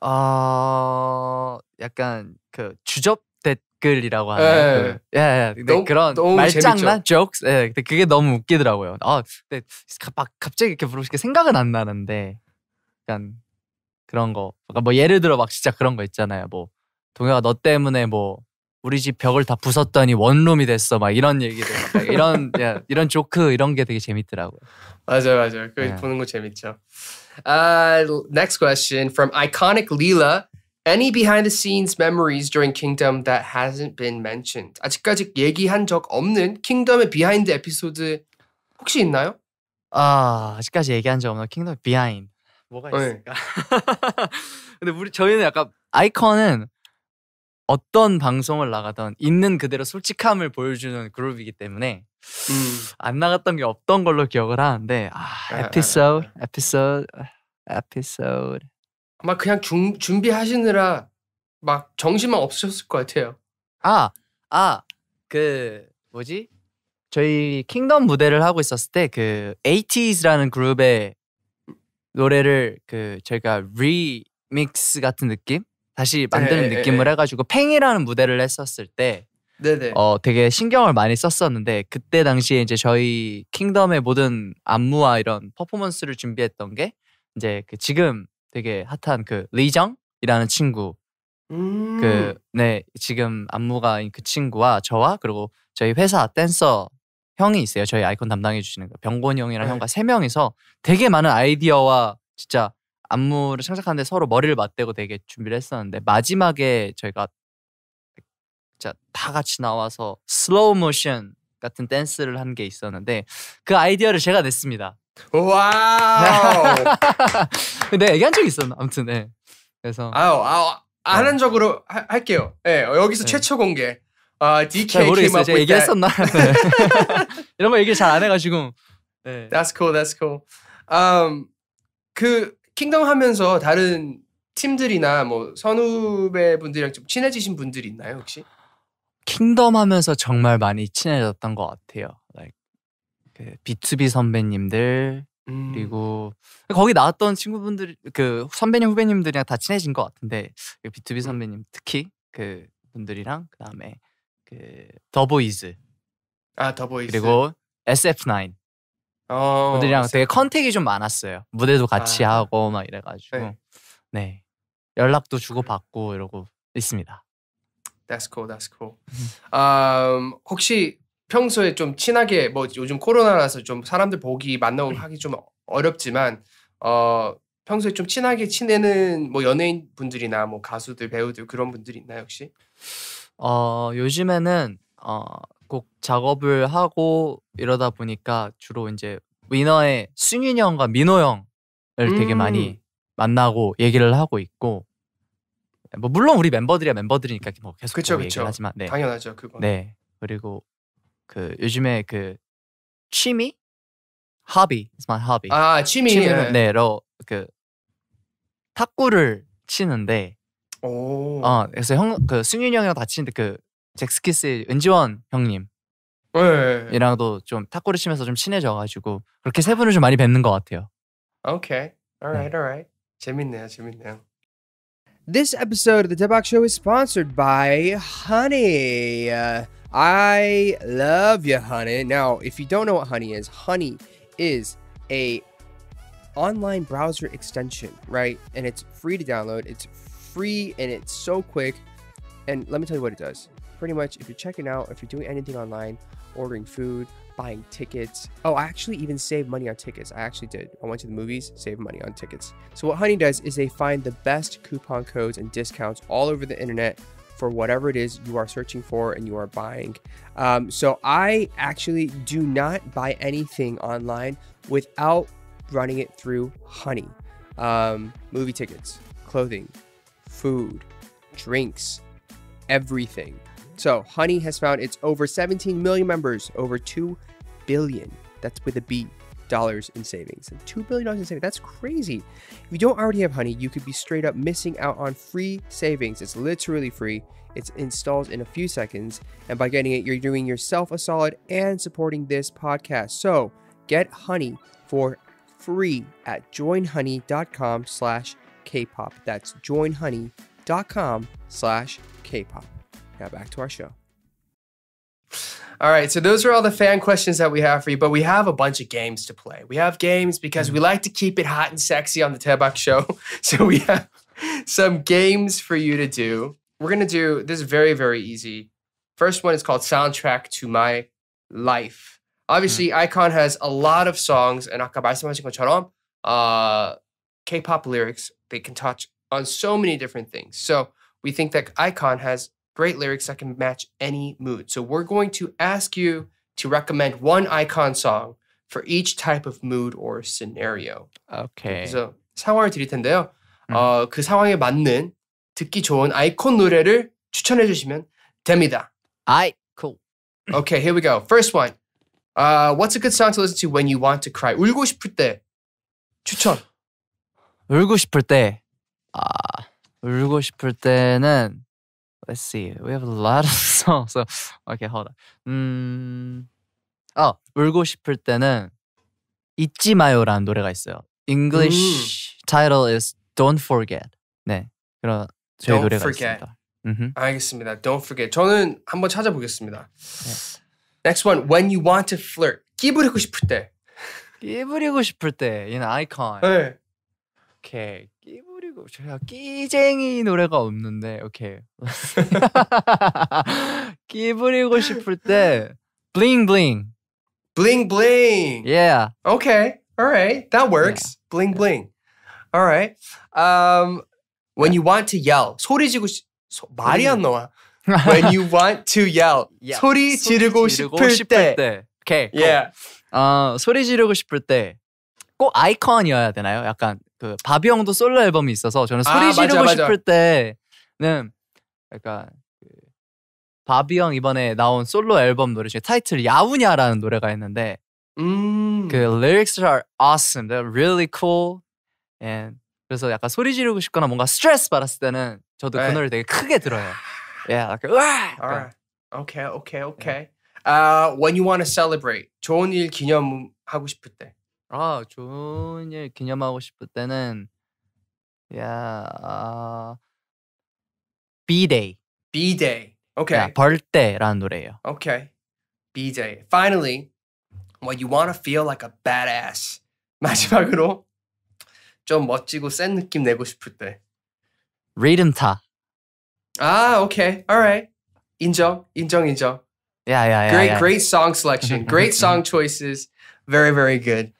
아 어... 약간 그 주접 댓글이라고 예. 하는 그, 예, 예. 근데 너무, 그런 너무 말장난 jokes 예 근데 그게 너무 웃기더라고요 아 근데 막 갑자기 이렇게 부르시게 생각은 안 나는데 약간 그런 거. 그러니까 뭐 예를 들어 막 진짜 그런 거 있잖아요. 뭐 동혁아 너 때문에 뭐 우리 집 벽을 다 부쉈더니 원룸이 됐어 막 이런 얘기들 이런 야, 이런 조크 이런 게 되게 재밌더라고요. 맞아요, 맞아요. 그 네. 보는 거 재밌죠. Uh, next question from iconic Leela. Any behind the scenes memories during Kingdom that hasn't been mentioned? 아직까지 얘기한 적 없는 킹덤의 비하인드 에피소드 혹시 있나요? 아 아직까지 얘기한 적 없는 킹덤 비하인드. 뭐가 네. 있을까? 근데 우리 저희는 약간 아이콘은 어떤 방송을 나가던 있는 그대로 솔직함을 보여주는 그룹이기 때문에 음. 안 나갔던 게 없던 걸로 기억을 하는데 아, 아 에피소드 아, 아. 에피소드 에피소드 아마 그냥 중, 준비하시느라 막 정신만 없으셨을 것 같아요. 아, 아, 그 뭐지? 저희 킹덤 무대를 하고 있었을 때그 에이티즈라는 그룹의 노래를 그 저희가 리믹스 같은 느낌 다시 만드는 네, 예, 느낌을 네, 해가지고 팽이라는 무대를 했었을 때 네네. 어 되게 신경을 많이 썼었는데 그때 당시에 이제 저희 킹덤의 모든 안무와 이런 퍼포먼스를 준비했던 게 이제 그 지금 되게 핫한 그 리정이라는 친구 음. 그네 지금 안무가인 그 친구와 저와 그리고 저희 회사 댄서 형이 있어요. 저희 아이콘 담당해 주시는 그 병권 형이랑 네. 형과 세 명이서 되게 많은 아이디어와 진짜 안무를 창작하는데 서로 머리를 맞대고 되게 준비를 했었는데 마지막에 저희가 진짜 다 같이 나와서 슬로우 모션 같은 댄스를 한 게 있었는데 그 아이디어를 제가 냈습니다. 와우. 내 얘기한 적이 있었나? 아무튼 네. 그래서 아우 아우 안한적으로 아, 네. 할게요. 예, 네, 여기서 네. 최초 공개. 아 h DK came up 얘기했었나? t h 네. 이런 거 얘기 잘안 해가지고. 네. That's cool. That's cool. Um, 그 킹덤 하면서 다른 팀들이나 뭐 선후배 분들이랑 좀 친해지신 분들이 있나요 혹시? 킹덤 하면서 정말 많이 친해졌던 것 같아요. Like 그 B2B 선배님들 음. 그리고 거기 나왔던 친구분들 그 선배님 후배님들이랑 다 친해진 것 같은데 B2B 그 선배님 특히 그 분들이랑 그 다음에 그 더보이즈 아 더보이즈 그리고 SF9 어, 분들이랑 s 되게 컨택이 좀 많았어요. 무대도 같이 아. 하고 막 이래가지고 네. 네. 연락도 주고 받고 이러고 있습니다. That's cool, that's cool. u 음, 혹시 평소에 좀 친하게 뭐 요즘 코로나라서 좀 사람들 보기 만나고 하기 좀 어렵지만 어 평소에 좀 친하게 지내는 뭐 연예인 분들이나 뭐 가수들 배우들 그런 분들이 있나요 혹시? 어, 요즘에는 어, 곡 작업을 하고 이러다 보니까 주로 이제 위너의 승윤 형과 민호 형을 음. 되게 많이 음. 만나고 얘기를 하고 있고 뭐 물론 우리 멤버들이야 멤버들이니까 뭐 계속 그쵸, 뭐 얘기를 하지만 네. 당연하죠 그거 네 그리고 그 요즘에 그 취미 hobby is my hobby 아 취미 취미는 예. 네로 그 탁구를 치는데 오. 어, 그래서 형 그 승윤이 형이랑 다치는데 그 잭스키스 은지원 형님. 네. 이랑도 좀 탁구를 치면서 좀 친해져가지고 그렇게 세 분을 좀 많이 뵙는 것 같아요. Okay, alright, alright. 재밌네요, 재밌네요. This episode of the Debak Show is sponsored by Honey. Uh, I love you, honey. Now, if you don't know what Honey is, Honey is a online browser extension, right? And it's free to download. It's free and it's so quick. And let me tell you what it does. Pretty much, if you're checking out, if you're doing anything online, ordering food, buying tickets. Oh, I actually even saved money on tickets. I actually did. I went to the movies, saved money on tickets. So, what Honey does is they find the best coupon codes and discounts all over the internet for whatever it is you are searching for and you are buying. Um, so, I actually do not buy anything online without running it through Honey. Um, movie tickets, clothing, food, drinks, everything. So, Honey has found its over 17 million members, over 2 billion. That's with a B dollars in savings. And $2 billion in savings. That's crazy. If you don't already have Honey, you could be straight up missing out on free savings. It's literally free. It installs in a few seconds. And by getting it, you're doing yourself a solid and supporting this podcast. So get Honey for free at joinhoney.com slash K-pop. That's joinhoney.com slash K-pop. Now back to our show. All right, so those are all the fan questions that we have for you, but we have a bunch of games to play. We have games because we mm-hmm. like to keep it hot and sexy on the Tebak show. So we have some games for you to do. We're going to do this is very very easy. First one is called Soundtrack to My Life. Obviously, mm. Icon has a lot of songs and 아까 말씀하신 것처럼 uh K-pop lyrics. They can touch on so many different things. So we think that Icon has great lyrics that can match any mood. So we're going to ask you to recommend one Icon song for each type of mood or scenario. Okay. So 상황을 드릴 텐데요. 음. 어, 그 상황에 맞는 듣기 좋은 아이콘 노래를 추천해 주시면 됩니다. I cool. Okay, here we go. First one. Uh, what's a good song to listen to when you want to cry? 울고 싶을 때 추천. 울고 싶을 때, 아, 울고 싶을 때는 let's see, we have a lot of songs. So, okay, hold on. 음, 어, 울고 싶을 때는 잊지 마요라는 노래가 있어요. English 음. title is Don't Forget. 네, 그런 저희 Don't 노래가 forget. 있습니다. Mm-hmm. 알겠습니다. Don't forget. 저는 한번 찾아보겠습니다. Yeah. Next one, when you want to flirt. 끼부리고 싶을 때. 끼부리고 싶을 때, 얘는 아이콘. 네. 이렇게 끼부리고 제가 끼쟁이 노래가 없는데 이렇게 끼부리고 싶을 때 bling bling bling bling yeah okay all right that works yeah. bling bling all right um when you want to yell 소리 지고 소, 말이 안 나와 when you want to yell yeah. 소리 지르고, 지르고 싶을, 싶을 때. 때 okay yeah 어 소리 지르고 싶을 때 꼭 아이콘이어야 되나요? 약간 그 바비 형도 솔로 앨범이 있어서 저는 소리 아, 지르고 맞아, 싶을 맞아. 때는 약간 니까그 바비 형 이번에 나온 솔로 앨범 노래 중에 타이틀 야우냐라는 노래가 있는데 음. 그 lyrics are awesome, they're really cool, and 그래서 약간 소리 지르고 싶거나 뭔가 스트레스 받았을 때는 저도 그 네. 그 노래 되게 크게 들어요. Yeah, like 으아. a l r okay, okay, okay. Yeah. Uh, when you want to celebrate, 좋은 일 기념하고 싶을 때. 아 좋은 일 기념하고 싶을 때는 야 아, B-Day. B-Day. Okay. Yeah, 벌떼라는 노래예요. Okay. B-Day. Finally, well, you want to feel like a badass. 마지막으로 좀 멋지고 센 느낌 내고 싶을 때. 리듬타. 아, okay. All right. 인정, 인정, 인정. Yeah, yeah, yeah. Great, yeah. great song selection. great song choices. very very good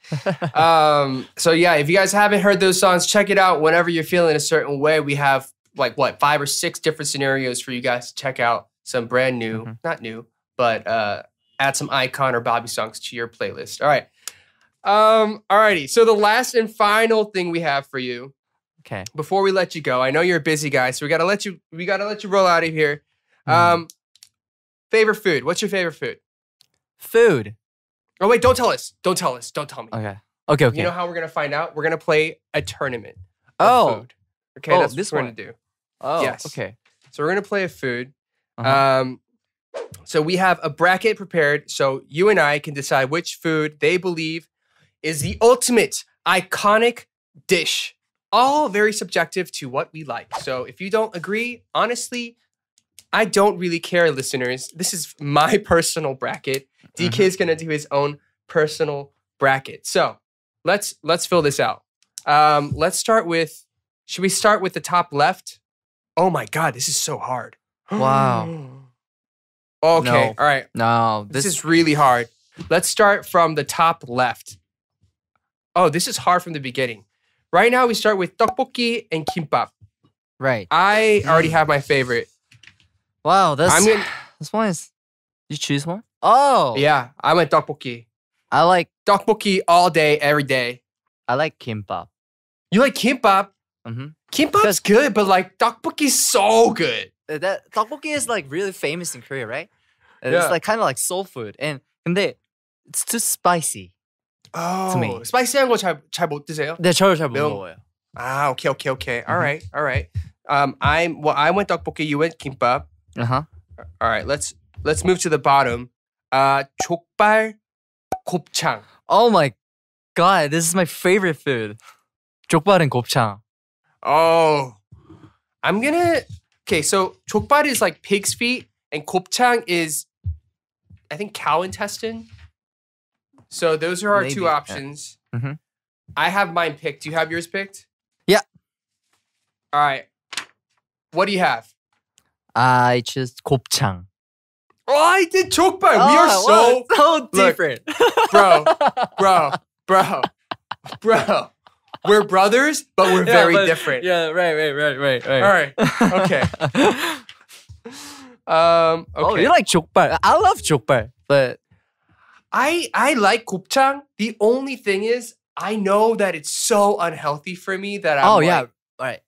um, so yeah if you guys haven't heard those songs check it out whenever you're feeling a certain way we have like what five or six different scenarios for you guys to check out some brand new mm-hmm. not new but uh, add some icon or bobby songs to your playlist all right um alrighty so the last and final thing we have for you okay before we let you go i know you're a busy guy so we gotta let you we gotta let you roll out of here mm. um favorite food what's your favorite food food Oh wait, don't tell us. Don't tell us. Don't tell me. Okay. Okay. Okay. You know how we're gonna find out? We're gonna play a tournament. Oh. Food. Okay. Oh, that's this what we're one. gonna do. Oh. Yes. Okay. So we're gonna play a food. Uh -huh. Um. So we have a bracket prepared, so you and I can decide which food they believe is the ultimate iconic dish. All very subjective to what we like. So if you don't agree, honestly, I don't really care, listeners. This is my personal bracket. DK mm-hmm. is going to do his own personal bracket. So let's let's fill this out. Um, let's start with. Should we start with the top left? Oh my God, this is so hard. Wow. okay. No. All right. No, this, this is really hard. Let's start from the top left. Oh, this is hard from the beginning. Right now, we start with tteokbokki and kimbap. Right. I already have my favorite. Wow, that's I'm gonna, this one is. You choose one. Oh. Yeah, I went tteokbokki. I like tteokbokki all day, every day. I like kimbap. You like kimbap? Mm-hmm. Kimbap's good, but like is so good. That tteokbokki is like really famous in Korea, right? It's yeah. like kind of like soul food, and and they, it's too spicy. Oh, to me. Oh, spicy한 거잘잘못 드세요? 네, 저를 잘못 먹어요. Ah, okay, okay, okay. All mm-hmm. right, all right. Um, I'm well. I went tteokbokki. You went kimbap. Uh huh. All right. Let's let's move to the bottom. Uh, 족발 곱창. Oh my god, this is my favorite food. 족발 and 곱창. Oh, I'm gonna. Okay, so 족발 is like pig's feet, and 곱창 is, I think, cow intestine. So those are our Maybe. two options. Yeah. Mm -hmm. I have mine picked. Do you have yours picked? Yeah. All right. What do you have? I choose 곱창. Oh, I did choke we are oh, so, so different. Look, bro, bro, bro, bro. We're brothers, but we're very but, different. Yeah, right, right, right, right, right. All right. Okay. um, okay. Oh, you like jokbal. I love jokbal, but I I like gopchang. The only thing is I know that it's so unhealthy for me that i Oh like, yeah. All right.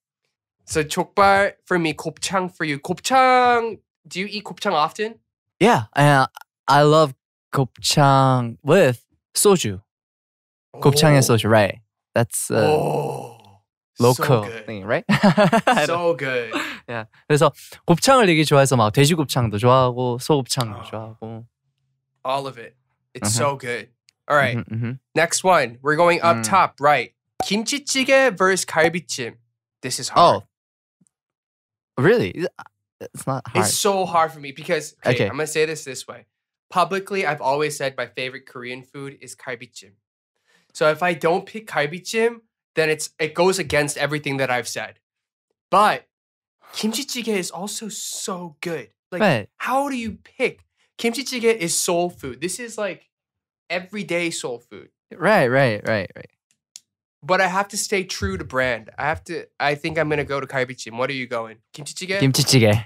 So jokbal for me, gopchang for you. Gopchang, do you eat gopchang often? Yeah, and I love gopchang with soju. Gopchang and soju, right? That's uh, oh, local so thing, right? so good. yeah. 그래서 곱창을 되게 좋아해서 막 돼지 곱창도 좋아하고 소곱창도 oh. 좋아하고. All of it. It's uh-huh. so good. All right. mm-hmm, mm-hmm. Next one. We're going up mm. top, right? Kimchi jjigae versus 갈비찜. This is hard. Oh. Really? it's not hard. It's so hard for me because okay, okay. I'm gonna say this this way. Publicly, I've always said my favorite Korean food is kalbichim. So if I don't pick kalbichim, then it's it goes against everything that I've said. But kimchi jjigae is also so good. Like, but, how do you pick? Kimchi jjigae is soul food. This is like everyday soul food. Right, right, right, right but I have to stay true to brand. I have to. I think I'm gonna go to Kaibichin. What are you going? Kimchi jjigae. Kimchi jjigae.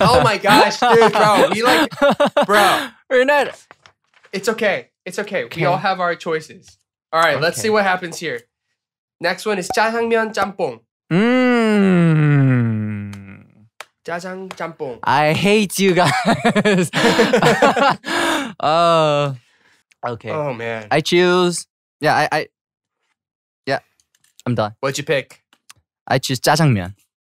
oh my gosh, dude, bro, we like, bro, we're not. It's okay. It's okay. okay. We all have our choices. All right, okay. let's see what happens here. Next one is jjajangmyeon jampong. Mmm. Jajang jampong. I hate you guys. uh, okay. Oh man. I choose. Yeah, I, I I'm done. What'd you pick? I choose jjajangmyeon.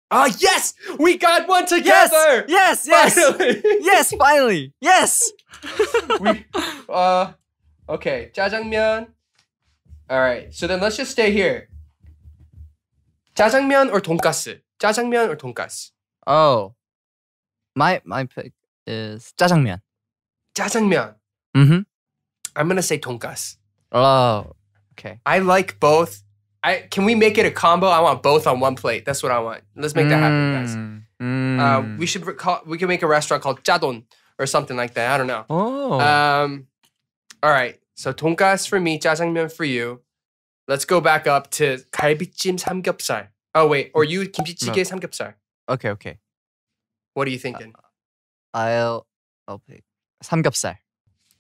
Ah, oh, yes! We got one together! Yes, yes, finally. yes, finally, yes! we, uh, okay, jjajangmyeon. All right, so then let's just stay here. Jjajangmyeon or tonkatsu? Jjajangmyeon or tonkatsu? Oh, my my pick is jjajangmyeon. Jjajangmyeon. Mm-hmm. I'm gonna say tonkatsu. Oh, okay. I like both. I can we make it a combo? I want both on one plate. That's what I want. Let's make that happen, mm, guys. Mm. Uh, we should recall, we can make a restaurant called Jadon or something like that. I don't know. Oh. Um, all right. So tonkas for me, jjajangmyeon for you. Let's go back up to 갈비찜 samgyeopsal. Oh wait, or you kimchi samgyeopsal. Okay, okay. What are you thinking? Uh, I'll I'll pick samgyeopsal.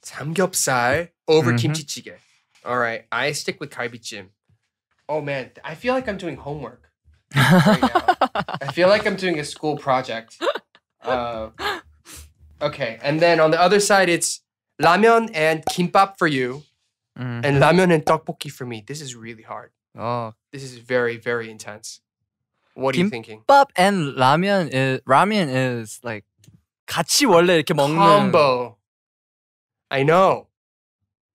Samgyeopsal over mm-hmm. kimchi jjigae. All right, I stick with 갈비찜 oh man, I feel like I'm doing homework. Right I feel like I'm doing a school project. Uh, okay, and then on the other side, it's ramen and kimbap for you, mm. and ramen and tteokbokki for me. This is really hard. Oh, this is very very intense. What are you thinking? Kimbap and ramen is ramen is like 같이 원래 이렇게 먹는 combo. I know.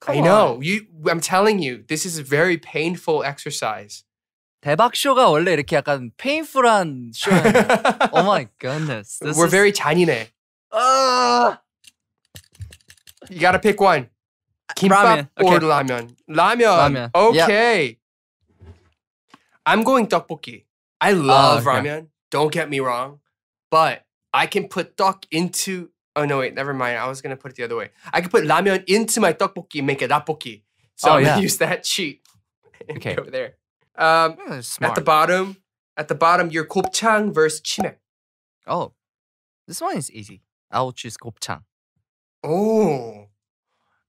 Come I know. You I'm telling you, this is a very painful exercise. 대박 쇼가 원래 이렇게 약간 painful한 쇼. oh my goodness. This We're is... very tiny. Uh... You gotta pick one. Kimbap ramen. or okay. Ramen. Okay. Yep. I'm going tteokbokki. I ah, love uh, okay. ramen. Don't get me wrong, but I can put duck into Oh no, wait, never mind. I was gonna put it the other way. I could put ramyeon into my tteokbokki and make it tteokbokki. So oh, I'm yeah. gonna use that cheat. okay. Go there. Um, oh, at the bottom, at the bottom, your 곱창 versus chimek. Oh, this one is easy. I will choose 곱창. Oh,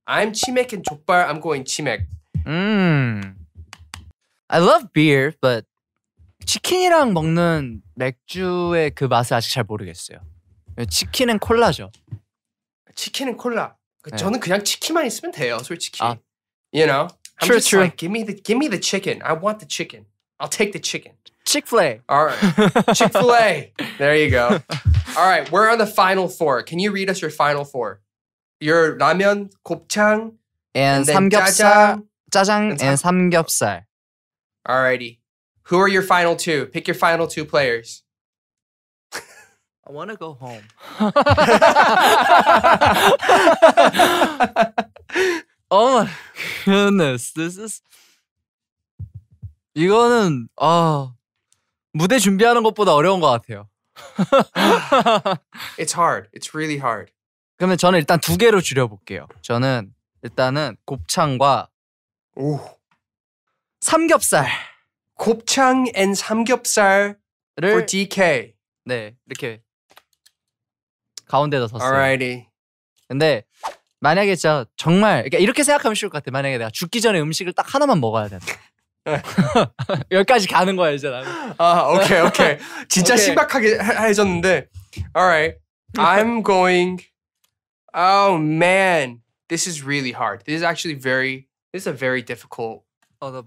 I'm chimek and jokbar. I'm going chimek. Mmm. I love beer, but 치킨이랑 먹는 맥주의 그 맛을 아직 잘 모르겠어요. 치킨은 콜라죠. 치킨은 콜라. 네. 저는 그냥 치킨만 있으면 돼요, 솔직히. 아. You know, I'm true, just true. like give me the give me the chicken. I want the chicken. I'll take the chicken. Chick Fil A. All right, Chick Fil A. there you go. All right, we're on the final four. Can you read us your final four? Your ramen, gopchang, and, and 삼겹살, 짜장, 짜장, and, and 삼겹살. Alrighty. Who are your final two? Pick your final two players. I want to go home. oh my goodness. This is 이거는 아 무대 준비하는 것보다 어려운 것 같아요. it's hard. It's really hard. 그러면 저는 일단 두 개로 줄여 볼게요. 저는 일단은 곱창과 오 삼겹살. 곱창 and 삼겹살을 for DK. 네, 이렇게 가운데다 섰어요. Alrighty. 근데 만약에 진짜 정말 그러니까 이렇게 생각하면 쉬울 것 같아. 만약에 내가 죽기 전에 음식을 딱 하나만 먹어야 된다. 여기까지 가는 거야 이제 나는. 아 오케이 오케이. 진짜 오케이. 신박하게 해- 해줬는데. Alright, I'm going. Oh man, this is really hard. This is actually very. This is a very difficult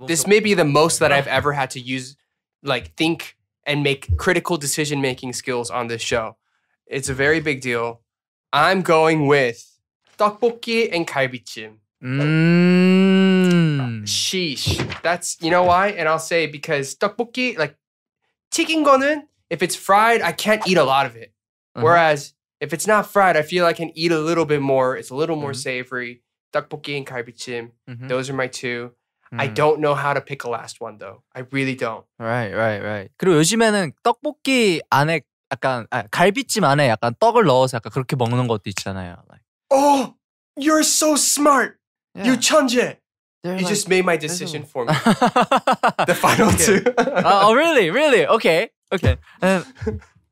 this may be the most that I've ever had to use, like think and make critical decision making skills on this show. It's a very big deal. I'm going with tteokbokki and kaibichim. Mmm. Sheesh. That's you know why? And I'll say because tteokbokki like chicken gonen, if it's fried, I can't eat a lot of it. Uh-huh. Whereas if it's not fried, I feel I can eat a little bit more. It's a little more mm-hmm. savory. Tteokbokki and kaibichim. Mm-hmm. Those are my two. I mm. don't know how to pick a last one though. I really don't. Right, right, right. 그리고 요즘에는 떡볶이 안에 약간 아, 갈비찜 안에 약간 떡을 넣어서 약간 그렇게 먹는 것도 있잖아요. Like, oh, you're so smart. Yeah. You 천재. They're you like, just made my decision for me. the final okay. two. uh, oh, really? Really? Okay. Okay. Um,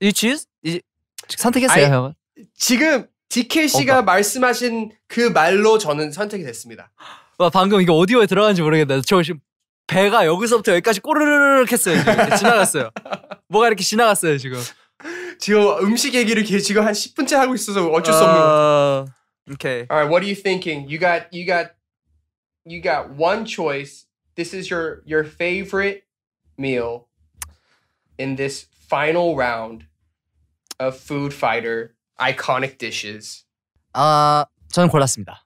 you choose? You, 선택했어요, I, 형은? 지금 DK 씨가 oh, 말씀하신 그 말로 저는 선택이 됐습니다. 와, 방금 이게 오디오에 들어간지 모르겠는데 저 지금 배가 여기서부터 여기까지 꼬르르륵 했어요. 지나갔어요. 뭐가 이렇게 지나갔어요, 지금. 지금 음식 얘기를 지금 한 10분째 하고 있어서 어쩔 수 없는 Okay. All right, what are you thinking? You got you got you got one choice. This is your your favorite meal in this final round of Food Fighter iconic dishes. uh, 저는 골랐습니다.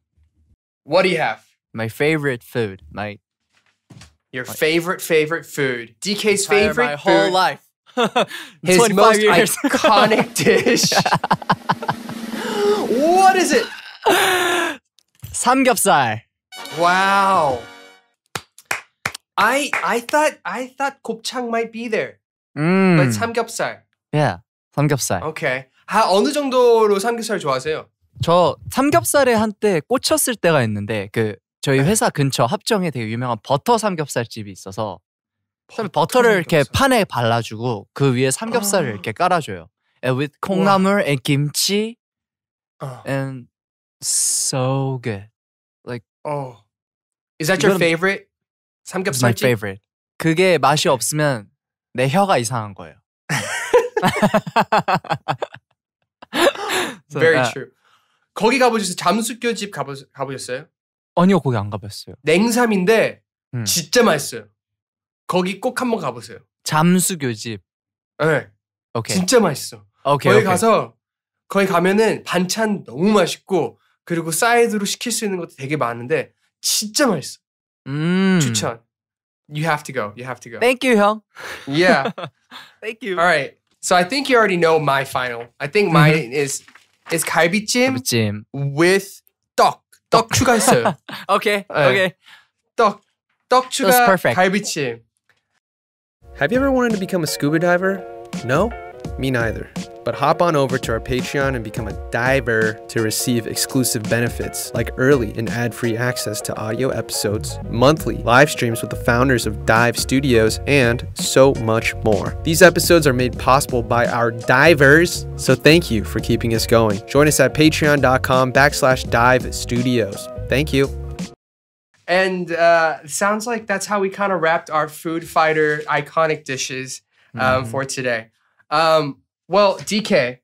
What do you have? My favorite food. My Your favorite favorite food. DK's favorite my food. whole life. His most years. iconic dish. what is it? 삼겹살. Wow. I I thought I thought 곱창 might be there. 음. But 삼겹살. Yeah. 삼겹살. Okay. 하, 어느 정도로 삼겹살 좋아하세요? 저 삼겹살에 한때 꽂혔을 때가 있는데 그 저희 회사 근처 합정에 되게 유명한 버터 삼겹살 집이 있어서 그다음 버터를 이렇게 없어요. 판에 발라주고 그 위에 삼겹살을 아. 이렇게 깔아줘요. And with 콩나물 and 김치 어. and so good. Like oh, is that your favorite? 삼겹살. My favorite. 그게 맛이 없으면 내 혀가 이상한 거예요. so, Very uh, true. 거기 가보셨어요? 잠수교 집 가보, 가보셨어요? 아니요, 거기 안 가봤어요. 냉삼인데 음. 진짜 맛있어요. 거기 꼭 한번 가보세요. 잠수교집. 네. 오케이. 진짜 맛있어. 오케이. 거기 오케이. 가서 거기 가면은 반찬 너무 맛있고 그리고 사이드로 시킬 수 있는 것도 되게 많은데 진짜 맛있어. 음. 추천. You have to go. You have to go. Thank you, 형. Yeah. Thank you. All right. So I think you already know my final. I think mine is is 갈비찜, 갈비찜. with 떡. 떡 추가했어요. okay. 네. Okay. 떡. 떡 추가 That's perfect. 갈비찜. Have you ever wanted to become a scuba diver? No? Me neither. But hop on over to our Patreon and become a diver to receive exclusive benefits like early and ad free access to audio episodes, monthly live streams with the founders of Dive Studios, and so much more. These episodes are made possible by our divers, so thank you for keeping us going. Join us at patreon.com backslash dive studios. Thank you. And uh, sounds like that's how we kind of wrapped our food fighter iconic dishes um, mm-hmm. for today. Um, well, DK,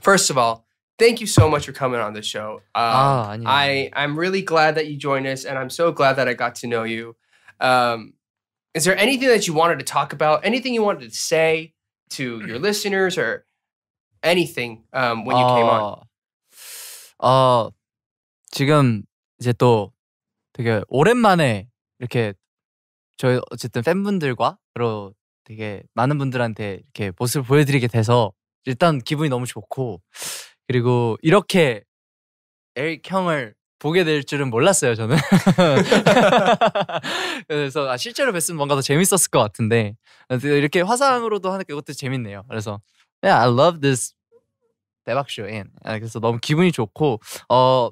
first of all, thank you so much for coming on the show. Um, yeah. I I'm really glad that you joined us, and I'm so glad that I got to know you. Um, is there anything that you wanted to talk about? Anything you wanted to say to your listeners, or anything um, when you came on? 어, 지금 이제 또 되게 오랜만에 이렇게 저희 어쨌든 팬분들과 그리고 되게 많은 분들한테 이렇게 모습을 보여드리게 돼서 일단 기분이 너무 좋고 그리고 이렇게 에릭 형을 보게 될 줄은 몰랐어요 저는 그래서 아, 실제로 뵀으면 뭔가 더 재밌었을 것 같은데 이렇게 화상으로도 하는 게 그것도 재밌네요 그래서 yeah, I love this 대박 쇼 a 예. 아, 그래서 너무 기분이 좋고 어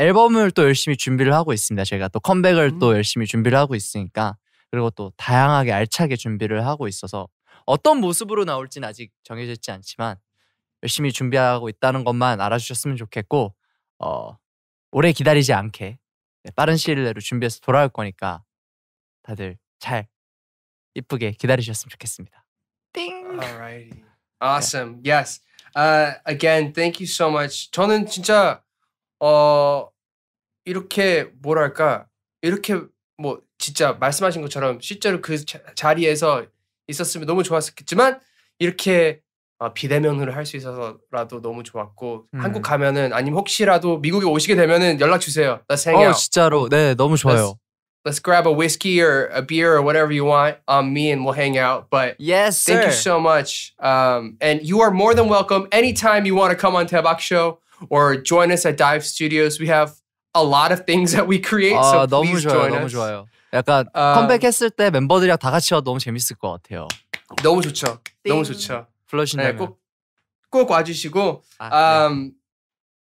앨범을 또 열심히 준비를 하고 있습니다. 제가 또 컴백을 음. 또 열심히 준비를 하고 있으니까 그리고 또 다양하게 알차게 준비를 하고 있어서 어떤 모습으로 나올지는 아직 정해졌지 않지만 열심히 준비하고 있다는 것만 알아주셨으면 좋겠고 어, 오래 기다리지 않게 네, 빠른 시일 내로 준비해서 돌아올 거니까 다들 잘 이쁘게 기다리셨으면 좋겠습니다. 띵. Alrighty. 네. Awesome. Yes. Uh, again, thank you so much. 저는 진짜 어 이렇게 뭐랄까 이렇게 뭐 진짜 말씀하신 것처럼 실제로 그 자, 자리에서 있었으면 너무 좋았었겠지만 이렇게 어, 비대면으로 할 수 있어서라도 너무 좋았고 음. 한국 가면은 아니면 혹시라도 미국에 오시게 되면은 연락 주세요. Let's hang 어, out. 진짜로 네 너무 좋아요. Let's, let's grab a whiskey or a beer or whatever you want on um, me and we'll hang out. But yes, sir. thank you so much. Um, and you are more than welcome anytime you want to come on Tabak Show or join us at Dive Studios. We have a lot of things that we create. 아, so 너무 좋아요, join 너무 us. 좋아요. 약간 um, 컴백했을 때 멤버들이랑 다 같이 와도 너무 재밌을 것 같아요. 너무 좋죠. 띵. 너무 좋죠. 플러신다면 네, 꼭, 꼭 와주시고 아, um, 네.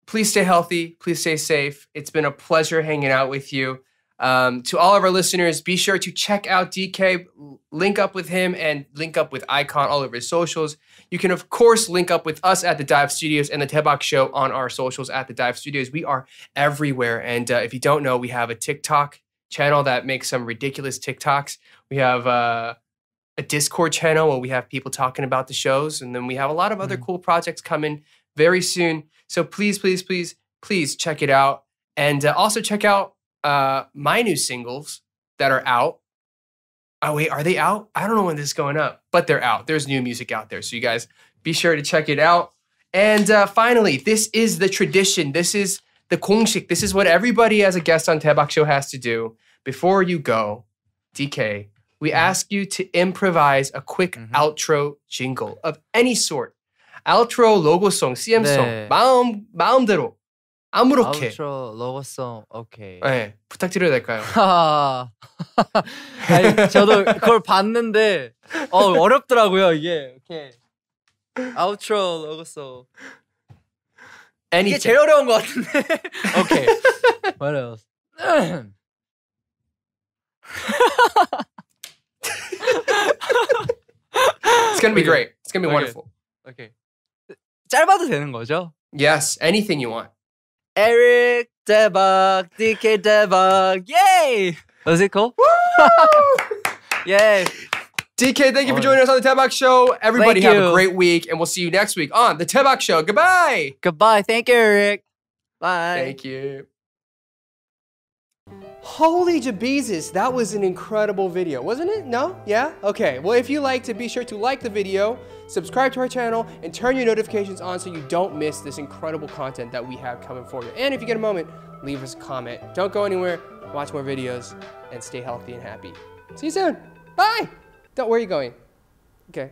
Please stay healthy. Please stay safe. It's been a pleasure hanging out with you. Um, to all of our listeners, be sure to check out DK, link up with him, and link up with Icon all over his socials. You can, of course, link up with us at the Dive Studios and the Tebok Show on our socials at the Dive Studios. We are everywhere. And uh, if you don't know, we have a TikTok channel that makes some ridiculous TikToks. We have uh, a Discord channel where we have people talking about the shows. And then we have a lot of other mm-hmm. cool projects coming very soon. So please, please, please, please check it out. And uh, also check out uh, my new singles that are out. Oh, wait, are they out? I don't know when this is going up, but they're out. There's new music out there. So you guys be sure to check it out. And uh, finally, this is the tradition. This is the kongshik. This is what everybody as a guest on Tabak Show has to do. Before you go, DK, we mm-hmm. ask you to improvise a quick mm-hmm. outro jingle of any sort. Outro, logo song, CM 네. song, 마음, 마음대로 아무렇게. 아우트로 로고송 오케이. 네 부탁드려도 될까요? 아니 저도 그걸 봤는데 어 어렵더라고요 이게 오케이. 아우트로 로고송. Anything. 이게 제일 어려운 것 같은데. 오케이. What else? It's gonna be okay. great. It's gonna be okay. wonderful. Okay. 짧아도 되는 거죠? Yes, anything you want. Eric Debug, DK Debug. Yay! Was it cool? Yay! DK, thank you for joining us on the Tebok Show. Everybody thank have you. a great week, and we'll see you next week on the Tebok Show. Goodbye. Goodbye. Thank you, Eric. Bye. Thank you. Holy jabezus, that was an incredible video, wasn't it? No? Yeah? Okay. Well, if you liked it, be sure to like the video subscribe to our channel, and turn your notifications on so you don't miss this incredible content that we have coming for you. And if you get a moment, leave us a comment. Don't go anywhere, watch more videos, and stay healthy and happy. See you soon. Bye. Don't, where are you going? Okay.